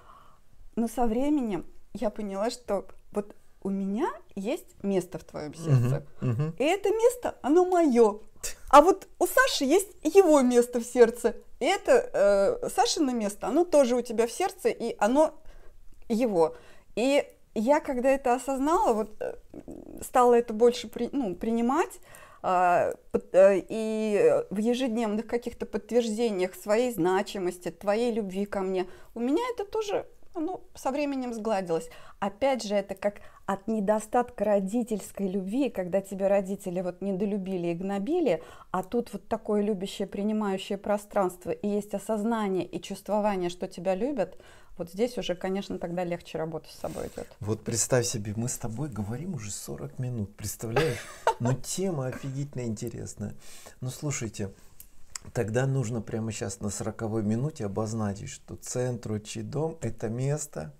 Но со временем я поняла, что вот у меня есть место в твоем сердце. Угу, угу. И это место, оно мое. А вот у Саши есть его место в сердце. И это э, Сашино место, оно тоже у тебя в сердце, и оно его. И я когда это осознала, вот э, стала это больше при, ну, принимать, а, э, и в ежедневных каких-то подтверждениях своей значимости, твоей любви ко мне, у меня это тоже ну, со временем сгладилось. Опять же, это как от недостатка родительской любви, когда тебя родители вот недолюбили и гнобили, а тут вот такое любящее, принимающее пространство, и есть осознание и чувствование, что тебя любят, вот здесь уже, конечно, тогда легче работа с собой идет. Вот представь себе, мы с тобой говорим уже 40 минут, представляешь? Но ну, тема офигительно интересная. Ну, слушайте, тогда нужно прямо сейчас на 40 минуте обозначить, что центр Чидом – это место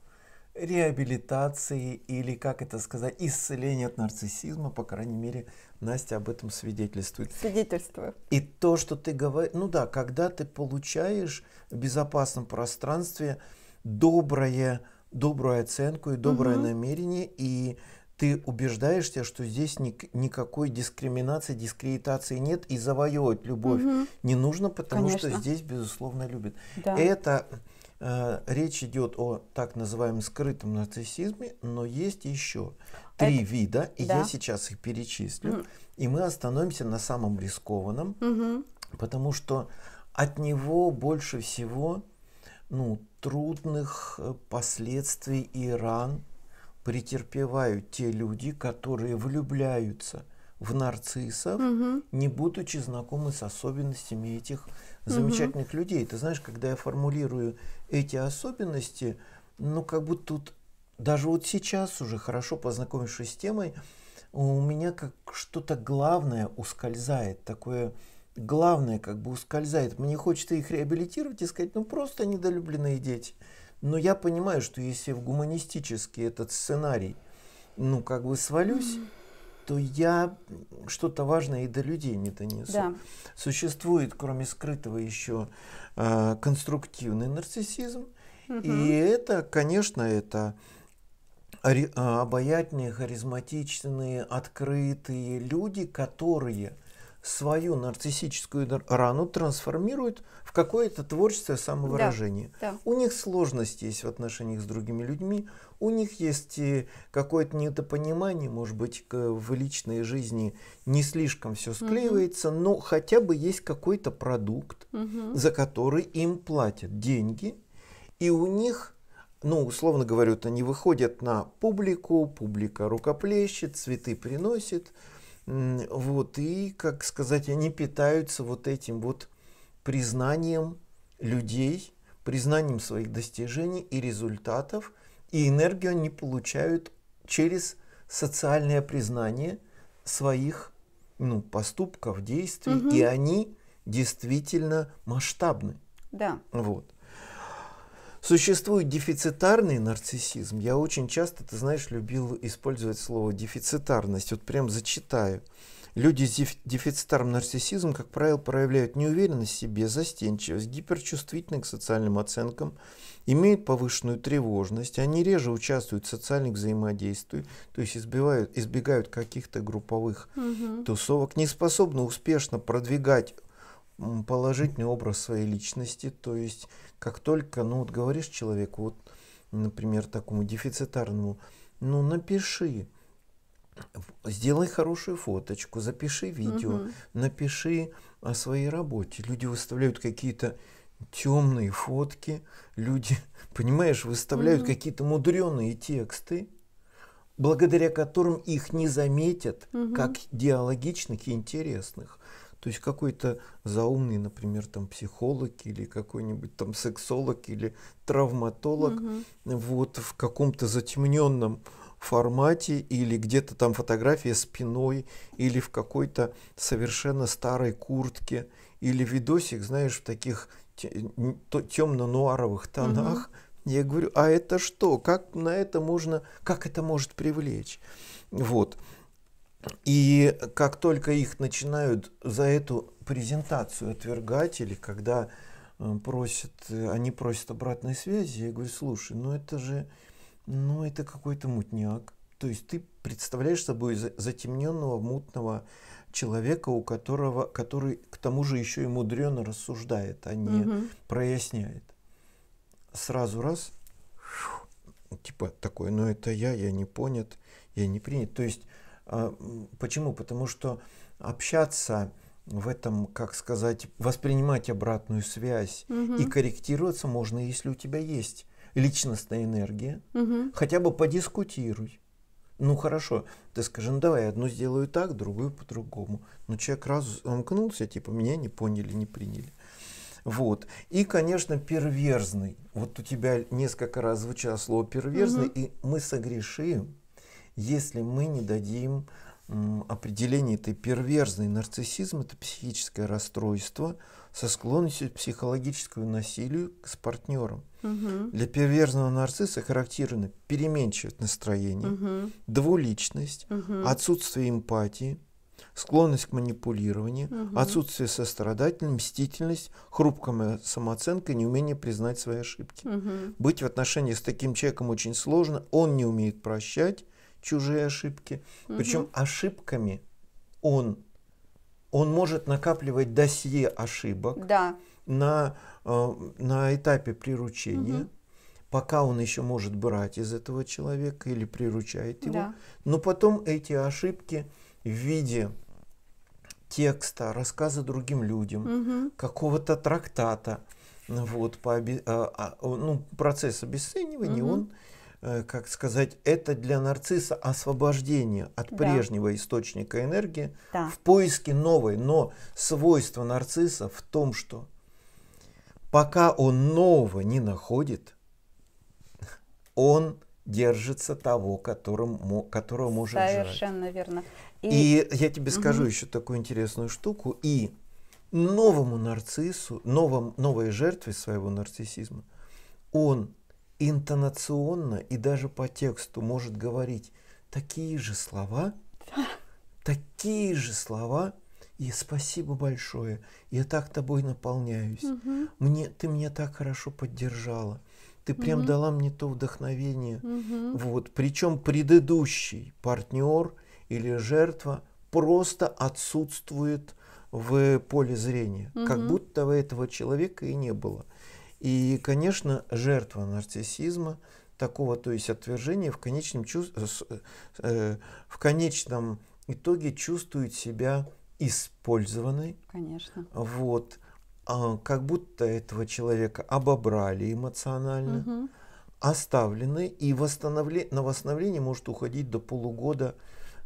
реабилитации или, как это сказать, исцеления от нарциссизма, по крайней мере, Настя об этом свидетельствует. Свидетельствую. И то, что ты говоришь, ну да, когда ты получаешь в безопасном пространстве доброе, добрую оценку и доброе угу. намерение, и ты убеждаешься, что здесь ни, никакой дискриминации, дискредитации нет, и завоевывать любовь угу. не нужно, потому Конечно. что здесь, безусловно, любят. Да. Это э, речь идет о так называемом скрытом нарциссизме, но есть еще три вида, и да. я сейчас их перечислю, угу. и мы остановимся на самом рискованном, угу. потому что от него больше всего ну, трудных э, последствий и ран претерпевают те люди, которые влюбляются в нарциссов, угу. не будучи знакомы с особенностями этих замечательных угу. людей. Ты знаешь, когда я формулирую эти особенности, ну как бы тут даже вот сейчас уже хорошо познакомившись с темой, у меня как что-то главное ускользает, такое главное как бы ускользает. Мне хочется их реабилитировать и сказать, ну просто недолюбленные дети – но я понимаю, что если в гуманистический этот сценарий, ну, как бы свалюсь, mm-hmm. то я что-то важное и до людей не донесу. Да. Существует, кроме скрытого, еще э, конструктивный нарциссизм. Mm-hmm. И это, конечно, это э, обаятельные, харизматичные, открытые люди, которые свою нарциссическую рану трансформируют в какое-то творчество, самовыражение. Да, да. У них сложности есть в отношениях с другими людьми, у них есть э, какое-то недопонимание, может быть, в личной жизни не слишком все склеивается, угу. но хотя бы есть какой-то продукт, угу. за который им платят деньги, и у них ну, условно говоря, вот они выходят на публику, публика рукоплещет, цветы приносит, вот, и, как сказать, они питаются вот этим вот признанием людей, признанием своих достижений и результатов, и энергию они получают через социальное признание своих ну, поступков, действий, угу. и они действительно масштабны. Да. Вот. Существует дефицитарный нарциссизм. Я очень часто, ты знаешь, любил использовать слово дефицитарность. Вот прям зачитаю. Люди с дефицитарным нарциссизмом, как правило, проявляют неуверенность в себе, застенчивость, гиперчувствительны к социальным оценкам, имеют повышенную тревожность, они реже участвуют в социальных взаимодействиях, то есть избивают, избегают каких-то групповых угу. тусовок, не способны успешно продвигать положительный образ своей личности, то есть как только, ну вот говоришь человеку, вот, например, такому дефицитарному, ну напиши, сделай хорошую фоточку, запиши видео, угу. напиши о своей работе. Люди выставляют какие-то темные фотки, люди, понимаешь, выставляют угу. какие-то мудреные тексты, благодаря которым их не заметят угу. как диалогичных и интересных. То есть какой-то заумный, например, там психолог или какой-нибудь там сексолог или травматолог угу. вот в каком-то затемненном формате или где-то там фотография спиной или в какой-то совершенно старой куртке или видосик, знаешь, в таких темно-нуаровых тонах. Угу. Я говорю, а это что? Как на это можно, как это может привлечь? Вот. И как только их начинают за эту презентацию отвергать, или когда э, просят, они просят обратной связи, я говорю, слушай, ну это же, ну это какой-то мутняк. То есть ты представляешь собой затемненного, мутного человека, у которого, который к тому же еще и мудренно рассуждает, а не угу. проясняет. Сразу раз, фу, типа такой, ну это я, я не понят, я не принят. То есть а, почему? Потому что общаться в этом, как сказать, воспринимать обратную связь угу. и корректироваться можно, если у тебя есть личностная энергия. Угу. Хотя бы подискутируй. Ну хорошо, ты скажи, ну давай, одну сделаю так, другую по-другому. Но человек раз замкнулся, типа меня не поняли, не приняли. Вот. И, конечно, перверзный. Вот у тебя несколько раз звучало слово перверзный, угу. и мы согрешим если мы не дадим определение этой перверзной нарциссизм это психическое расстройство со склонностью к психологическому насилию с партнером. Угу. Для перверзного нарцисса характерно переменчивость настроения, угу. двуличность, угу. отсутствие эмпатии, склонность к манипулированию, угу. отсутствие сострадательности, мстительность, хрупкая самооценка, неумение признать свои ошибки. Угу. Быть в отношениях с таким человеком очень сложно, он не умеет прощать, чужие ошибки. Угу. Причем ошибками он, он может накапливать досье ошибок да. на, э, на этапе приручения. Угу пока он еще может брать из этого человека или приручает его. Да. Но потом эти ошибки в виде текста, рассказа другим людям, угу. какого-то трактата, вот, по, э, а, ну, процесс обесценивания, угу. он Э, как сказать, это для нарцисса освобождение от да. прежнего источника энергии да. в поиске новой. Но свойство нарцисса в том, что пока он нового не находит, он держится того, которым, которого может Совершенно жрать. верно. И... и я тебе скажу еще такую интересную штуку. И новому нарциссу, новом, новой жертве своего нарциссизма, он интонационно и даже по тексту может говорить такие же слова, такие же слова, и спасибо большое, я так тобой наполняюсь, угу. мне, ты меня так хорошо поддержала, ты прям угу. дала мне то вдохновение. Угу. Вот. Причем предыдущий партнер или жертва просто отсутствует в поле зрения, угу. как будто этого человека и не было. И, конечно, жертва нарциссизма такого, то есть отвержения в конечном, э, в конечном итоге чувствует себя использованной. Конечно. Вот. А, как будто этого человека обобрали эмоционально, угу. оставлены, и восстановле, на восстановление может уходить до полугода,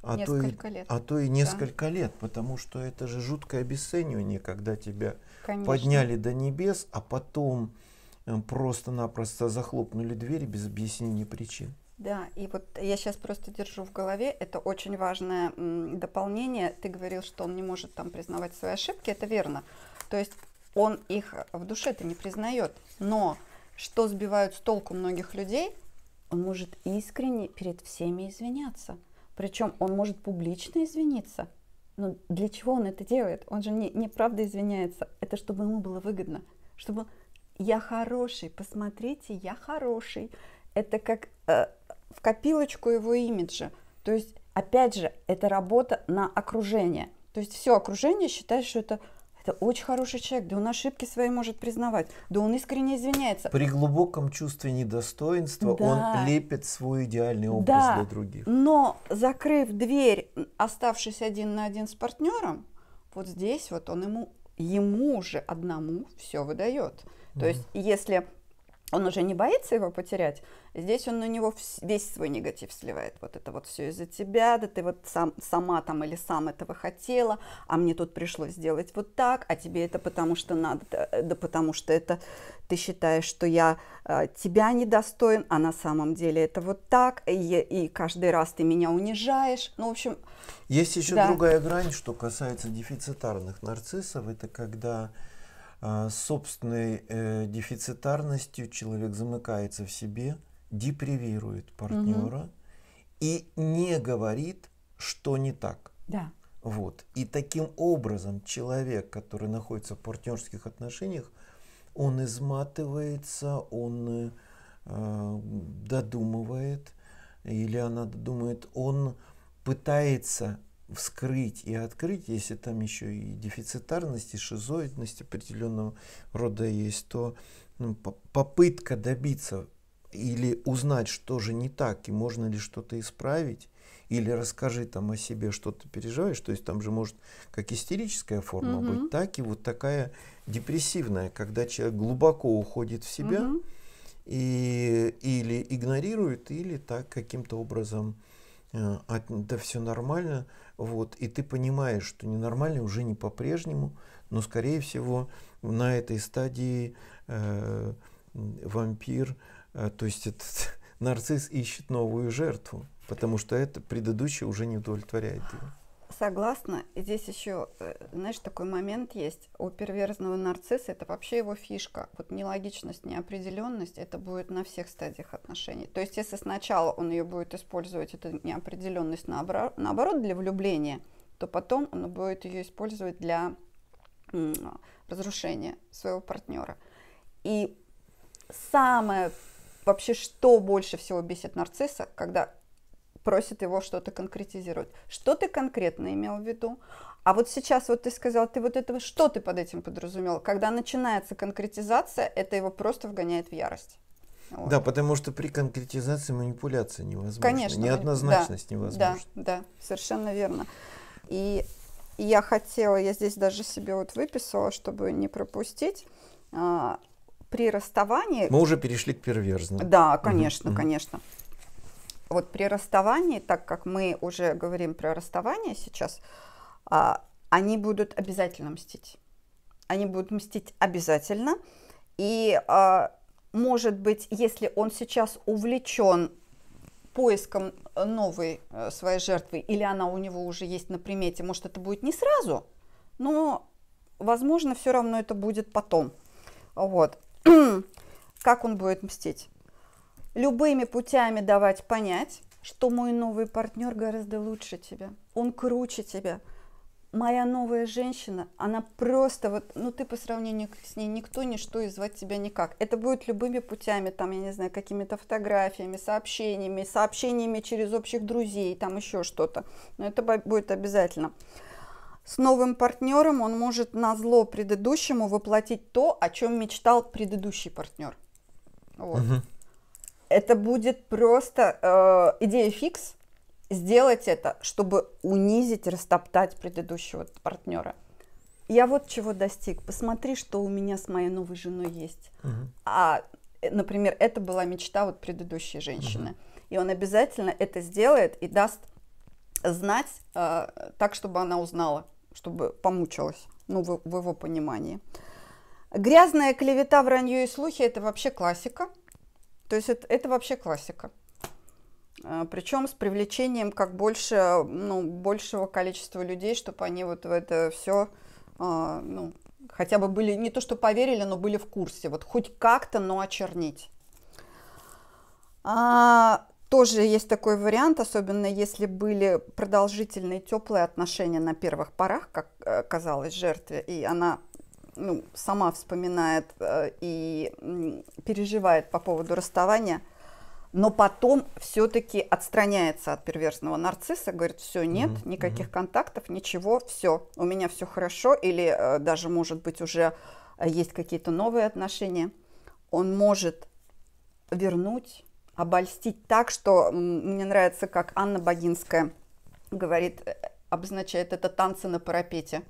а, то, и, лет. а то и несколько да. лет, потому что это же жуткое обесценивание, когда тебя Конечно. подняли до небес, а потом Э, просто-напросто захлопнули двери без объяснения причин. Да, и вот я сейчас просто держу в голове, это очень важное дополнение. Ты говорил, что он не может там признавать свои ошибки, это верно. То есть он их в душе-то не признает, но что сбивают с толку многих людей, он может искренне перед всеми извиняться. Причем он может публично извиниться. Но для чего он это делает? Он же не, не правда извиняется. Это чтобы ему было выгодно. Чтобы я хороший, посмотрите, я хороший. Это как э, в копилочку его имиджа. То есть, опять же, это работа на окружение. То есть все окружение считает, что это это очень хороший человек, да он ошибки свои может признавать, да он искренне извиняется. При глубоком чувстве недостоинства да. он лепит свой идеальный образ да. для других. Но закрыв дверь, оставшись один на один с партнером, вот здесь вот он ему, ему же одному все выдает. То есть, если он уже не боится его потерять. Здесь он на него весь свой негатив сливает. Вот это вот все из-за тебя, да ты вот сам, сама там или сам этого хотела, а мне тут пришлось сделать вот так, а тебе это потому что надо, да э, потому что это ты считаешь, что я э, тебя недостоин, а на самом деле это вот так, и, и каждый раз ты меня унижаешь. Ну, в общем... Есть еще да. другая грань, что касается дефицитарных нарциссов, это когда а, собственной э, дефицитарностью человек замыкается в себе, депривирует партнера угу. и не говорит, что не так. Да. Вот. И таким образом человек, который находится в партнерских отношениях, он изматывается, он э, додумывает, или она додумает, он пытается вскрыть и открыть, если там еще и дефицитарность, и шизоидность определенного рода есть, то ну, попытка добиться или узнать, что же не так, и можно ли что-то исправить, или расскажи там о себе, что ты переживаешь, то есть там же может как истерическая форма угу. быть, так и вот такая депрессивная, когда человек глубоко уходит в себя угу. и или игнорирует, или так каким-то образом э, от, да все нормально, вот, и ты понимаешь, что ненормально уже не по-прежнему, но, скорее всего, на этой стадии э, вампир, э, то есть этот нарцисс ищет новую жертву, потому что это предыдущее уже не удовлетворяет его согласна. Здесь еще, э, знаешь, такой момент есть. У перверзного нарцисса это вообще его фишка. Вот нелогичность, неопределенность, это будет на всех стадиях отношений. То есть, если сначала он ее будет использовать, эту неопределенность наоборот для влюбления, то потом он будет ее использовать для разрушения своего партнера. И самое вообще, что больше всего бесит нарцисса, когда просит его что-то конкретизировать. Что ты конкретно имел в виду? А вот сейчас вот ты сказал, ты вот этого, что ты под этим подразумел? Когда начинается конкретизация, это его просто вгоняет в ярость. Вот. Да, потому что при конкретизации манипуляция невозможна. Конечно. Неоднозначность да, невозможна. Да, да, совершенно верно. И я хотела, я здесь даже себе вот выписала, чтобы не пропустить, а, при расставании... Мы уже перешли к перверзному. Да, конечно, mm-hmm. конечно вот при расставании, так как мы уже говорим про расставание сейчас, а, они будут обязательно мстить. Они будут мстить обязательно. И, а, может быть, если он сейчас увлечен поиском новой э, своей жертвы, или она у него уже есть на примете, может, это будет не сразу, но, возможно, все равно это будет потом. Вот. как он будет мстить? любыми путями давать понять, что мой новый партнер гораздо лучше тебя, он круче тебя. Моя новая женщина, она просто вот, ну ты по сравнению с ней никто, ничто и звать тебя никак. Это будет любыми путями, там, я не знаю, какими-то фотографиями, сообщениями, сообщениями через общих друзей, там еще что-то. Но это будет обязательно. С новым партнером он может на зло предыдущему воплотить то, о чем мечтал предыдущий партнер. Вот. Угу это будет просто э, идея фикс сделать это, чтобы унизить, растоптать предыдущего партнера. Я вот чего достиг. Посмотри, что у меня с моей новой женой есть. Угу. А, э, например, это была мечта вот предыдущей женщины. Угу. И он обязательно это сделает и даст знать э, так, чтобы она узнала, чтобы помучилась, ну, в, в его понимании. Грязная клевета, вранье и слухи – это вообще классика. То есть это, это вообще классика. А, Причем с привлечением как больше, ну, большего количества людей, чтобы они вот в это все а, ну, хотя бы были, не то что поверили, но были в курсе. Вот хоть как-то, но очернить. А, тоже есть такой вариант, особенно если были продолжительные теплые отношения на первых порах, как э, казалось жертве, и она ну, сама вспоминает э, и переживает по поводу расставания, но потом все-таки отстраняется от перверсного нарцисса, говорит, все, нет, никаких контактов, ничего, все, у меня все хорошо, или э, даже, может быть, уже э, есть какие-то новые отношения, он может вернуть, обольстить так, что мне нравится, как Анна Богинская говорит, обозначает это танцы на парапете.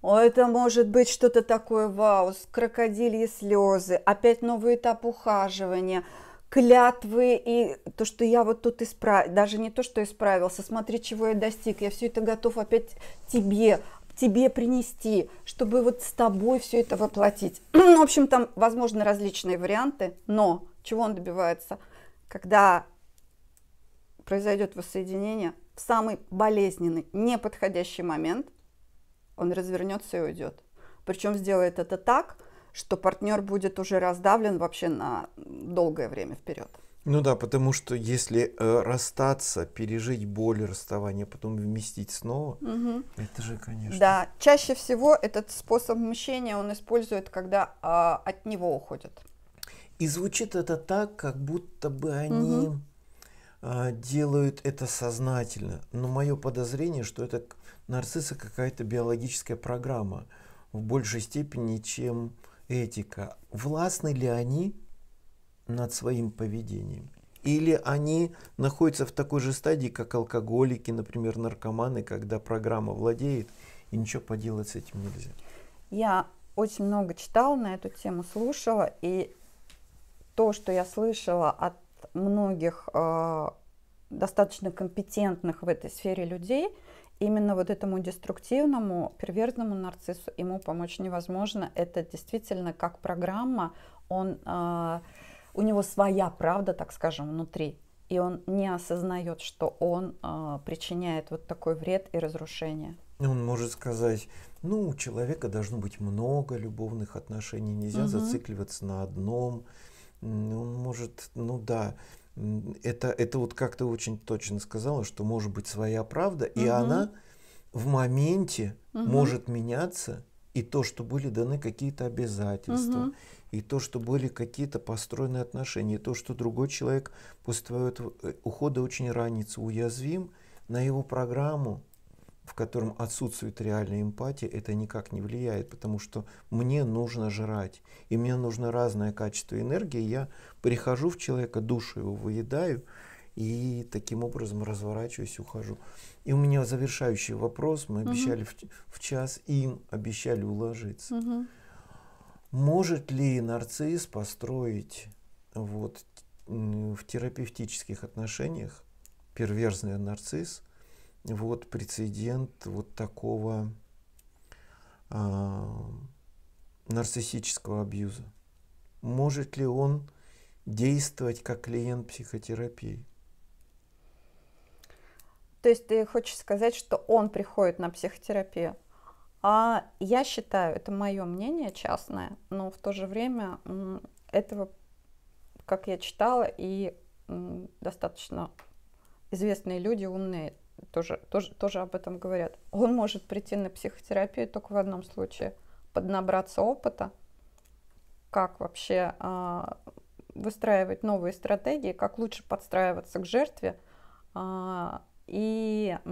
О, это может быть что-то такое, вау, крокодильи слезы, опять новый этап ухаживания, клятвы и то, что я вот тут исправил, даже не то, что исправился, смотри, чего я достиг, я все это готов опять тебе, тебе принести, чтобы вот с тобой все это воплотить. Ну, в общем, там, возможны различные варианты, но чего он добивается? Когда произойдет воссоединение в самый болезненный, неподходящий момент – он развернется и уйдет. Причем сделает это так, что партнер будет уже раздавлен вообще на долгое время вперед. Ну да, потому что если э, расстаться, пережить боль расставания, потом вместить снова, угу. это же, конечно. Да, чаще всего этот способ мщения он использует, когда э, от него уходят. И звучит это так, как будто бы они угу. э, делают это сознательно. Но мое подозрение, что это нарцисса какая-то биологическая программа в большей степени, чем этика. Властны ли они над своим поведением? Или они находятся в такой же стадии, как алкоголики, например, наркоманы, когда программа владеет, и ничего поделать с этим нельзя? Я очень много читала на эту тему, слушала, и то, что я слышала от многих э, достаточно компетентных в этой сфере людей, именно вот этому деструктивному, первертному нарциссу ему помочь невозможно. Это действительно как программа, он, э, у него своя правда, так скажем, внутри. И он не осознает, что он э, причиняет вот такой вред и разрушение. Он может сказать, ну, у человека должно быть много любовных отношений, нельзя угу. зацикливаться на одном. Он может, ну да, это, это вот как ты очень точно сказала, что может быть своя правда, угу. и она в моменте угу. может меняться, и то, что были даны какие-то обязательства, угу. и то, что были какие-то построенные отношения, и то, что другой человек после твоего э, ухода очень ранится, уязвим на его программу, в котором отсутствует реальная эмпатия, это никак не влияет, потому что мне нужно жрать, и мне нужно разное качество энергии. Я прихожу в человека, душу его выедаю, и таким образом разворачиваюсь, ухожу. И у меня завершающий вопрос. Мы угу. обещали в, в час, им обещали уложиться. Угу. Может ли нарцисс построить вот, в терапевтических отношениях перверзный нарцисс вот прецедент вот такого а, нарциссического абьюза. Может ли он действовать как клиент психотерапии? То есть ты хочешь сказать, что он приходит на психотерапию? А я считаю, это мое мнение частное, но в то же время этого, как я читала, и достаточно известные люди, умные тоже, тоже, тоже об этом говорят. Он может прийти на психотерапию только в одном случае. Поднабраться опыта, как вообще э, выстраивать новые стратегии, как лучше подстраиваться к жертве. Э, и э,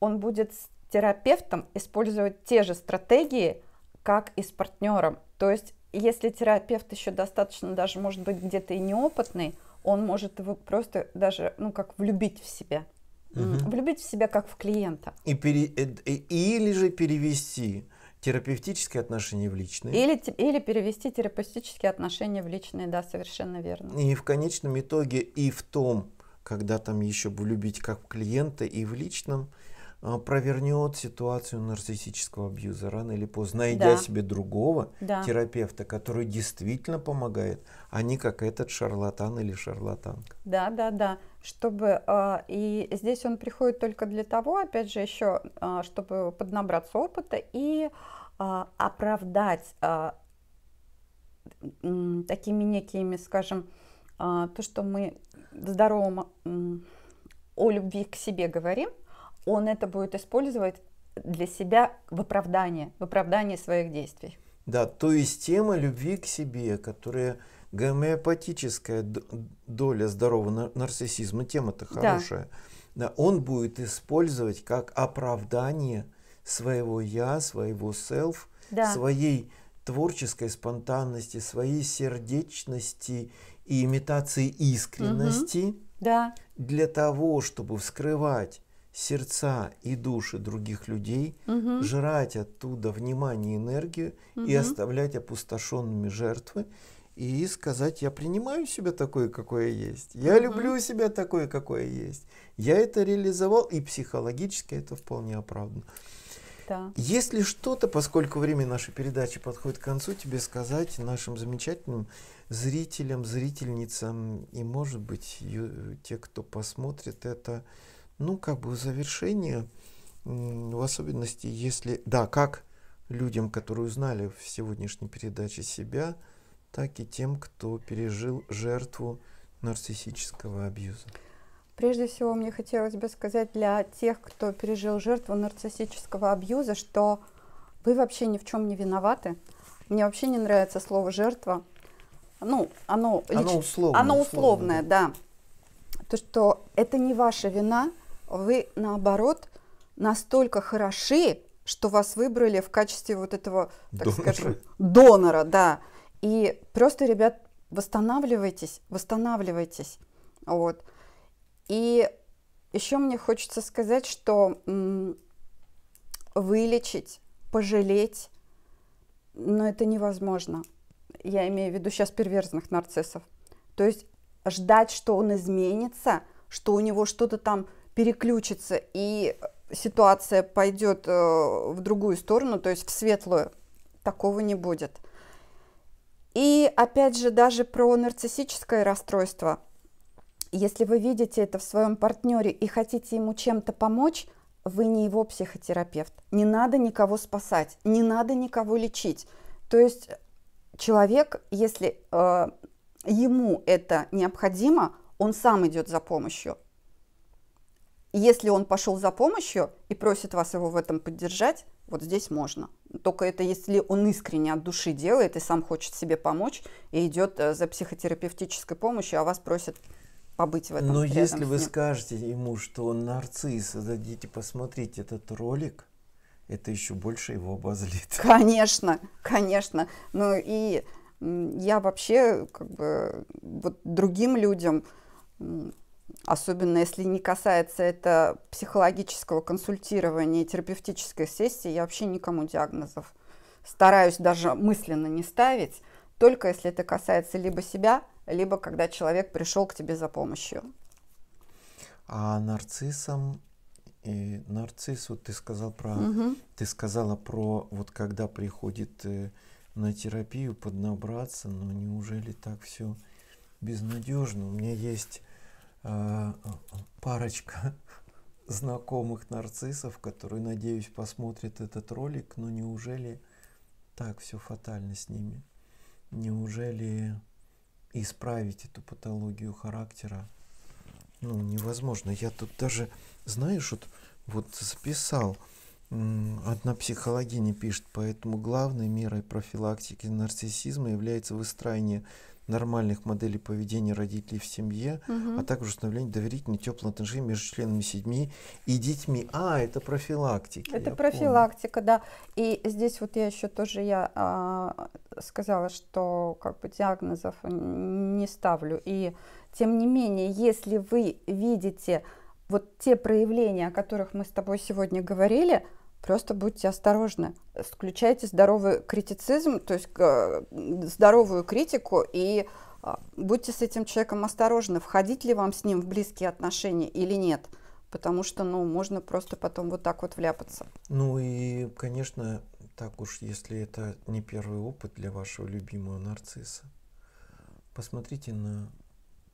он будет с терапевтом использовать те же стратегии, как и с партнером. То есть, если терапевт еще достаточно даже, может быть, где-то и неопытный, он может его просто даже, ну, как влюбить в себя. Угу. Влюбить в себя как в клиента. И пере... Э, э, или же перевести терапевтические отношения в личные. Или, или перевести терапевтические отношения в личные, да, совершенно верно. И в конечном итоге и в том, когда там еще влюбить как в клиента, и в личном – а, провернет ситуацию нарциссического абьюза рано или поздно, найдя да. себе другого да. терапевта, который действительно помогает, а не как этот шарлатан или шарлатанка. Да, да, да. Чтобы а, и здесь он приходит только для того, опять же, еще, а, чтобы поднабраться опыта и оправдать такими некими, скажем, то, что мы в здоровом о любви к себе говорим, он это будет использовать для себя в оправдании, в оправдании своих действий. Да, то есть тема любви к себе, которая гомеопатическая доля здорового нарциссизма, тема-то хорошая, да. он будет использовать как оправдание своего я, своего селф, да. своей творческой спонтанности, своей сердечности и имитации искренности угу. да. для того, чтобы вскрывать сердца и души других людей, угу. жрать оттуда внимание и энергию угу. и оставлять опустошенными жертвы и сказать, я принимаю себя такой, какой я есть, я угу. люблю себя такой, какой я есть, я это реализовал, и психологически это вполне оправдано. Да. Если что-то, поскольку время нашей передачи подходит к концу, тебе сказать нашим замечательным зрителям, зрительницам и, может быть, те, кто посмотрит это, ну, как бы в завершение, в особенности, если, да, как людям, которые узнали в сегодняшней передаче себя, так и тем, кто пережил жертву нарциссического абьюза. Прежде всего, мне хотелось бы сказать для тех, кто пережил жертву нарциссического абьюза, что вы вообще ни в чем не виноваты. Мне вообще не нравится слово жертва. Ну, оно, лич... оно, условное, оно условное, условное, да. То, что это не ваша вина, вы наоборот настолько хороши, что вас выбрали в качестве вот этого, так донора. скажем, донора, да. И просто, ребят, восстанавливайтесь, восстанавливайтесь. Вот. И еще мне хочется сказать, что вылечить, пожалеть, но это невозможно. Я имею в виду сейчас перверзных нарциссов. То есть ждать, что он изменится, что у него что-то там переключится, и ситуация пойдет э, в другую сторону, то есть в светлую, такого не будет. И опять же, даже про нарциссическое расстройство. Если вы видите это в своем партнере и хотите ему чем-то помочь, вы не его психотерапевт. Не надо никого спасать, не надо никого лечить. То есть человек, если э, ему это необходимо, он сам идет за помощью. Если он пошел за помощью и просит вас его в этом поддержать, вот здесь можно. Только это если он искренне от души делает и сам хочет себе помочь, и идет э, за психотерапевтической помощью, а вас просят побыть в этом. Но если вы скажете ему, что он нарцисс, зададите посмотреть этот ролик, это еще больше его обозлит. Конечно, конечно. Ну и я вообще как бы вот другим людям особенно если не касается это психологического консультирования и терапевтической сессии, я вообще никому диагнозов стараюсь даже мысленно не ставить, только если это касается либо себя, либо когда человек пришел к тебе за помощью. А нарциссам и нарцисс, вот ты сказал про, угу. ты сказала про вот когда приходит э, на терапию поднабраться, но ну, неужели так все безнадежно? У меня есть Э, парочка знакомых нарциссов, которые, надеюсь, посмотрят этот ролик, но неужели так все фатально с ними? Неужели исправить эту патологию характера ну, невозможно. Я тут даже, знаешь, вот, вот записал, одна психологиня пишет, поэтому главной мерой профилактики нарциссизма является выстраивание нормальных моделей поведения родителей в семье, угу. а также установление доверительных теплых отношений между членами семьи и детьми. А, это профилактика. Это профилактика, помню. да. И здесь вот я еще тоже я а, сказала, что как бы диагнозов не ставлю. И тем не менее, если вы видите вот те проявления, о которых мы с тобой сегодня говорили, Просто будьте осторожны. Включайте здоровый критицизм, то есть э, здоровую критику, и э, будьте с этим человеком осторожны, входить ли вам с ним в близкие отношения или нет. Потому что, ну, можно просто потом вот так вот вляпаться. Ну и, конечно, так уж, если это не первый опыт для вашего любимого нарцисса, посмотрите на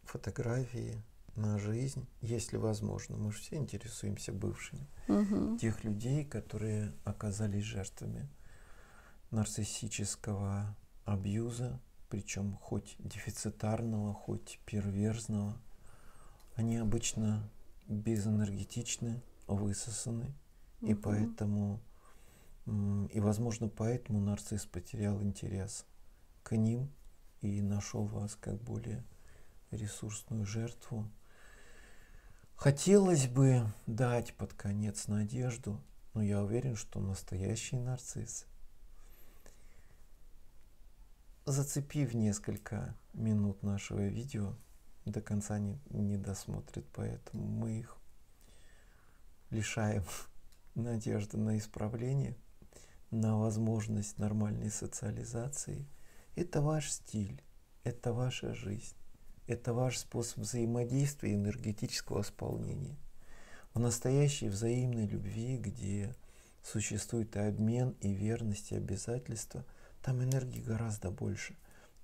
фотографии, на жизнь, если возможно. Мы же все интересуемся бывшими. Угу. Тех людей, которые оказались жертвами нарциссического абьюза, причем хоть дефицитарного, хоть перверзного. Они обычно безэнергетичны, высосаны, угу. и поэтому, и возможно поэтому нарцисс потерял интерес к ним и нашел вас как более ресурсную жертву, Хотелось бы дать под конец надежду, но я уверен, что настоящий нарцисс, зацепив несколько минут нашего видео, до конца не, не досмотрит, поэтому мы их лишаем надежды на исправление, на возможность нормальной социализации. Это ваш стиль, это ваша жизнь. Это ваш способ взаимодействия и энергетического исполнения. В настоящей взаимной любви, где существует и обмен, и верность, и обязательства, там энергии гораздо больше,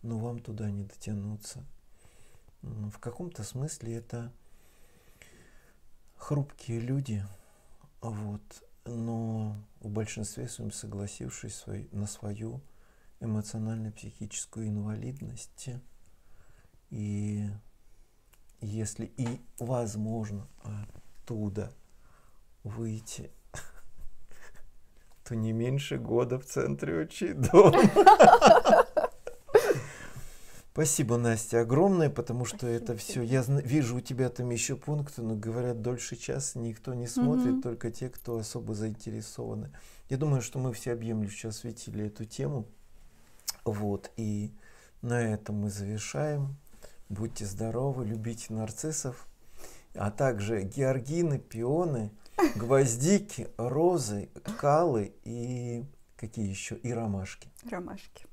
но вам туда не дотянуться. В каком-то смысле это хрупкие люди, вот, но в большинстве своем согласившись на свою эмоционально-психическую инвалидность – и если и возможно оттуда выйти, то не меньше года в центре учить дом. Спасибо, Настя, огромное, потому что это все. Я вижу у тебя там еще пункты, но говорят, дольше часа никто не смотрит, только те, кто особо заинтересованы. Я думаю, что мы все объемлю сейчас осветили эту тему. Вот, и на этом мы завершаем. Будьте здоровы, любите нарциссов, а также георгины, пионы, гвоздики, розы, калы и какие еще? И ромашки. Ромашки.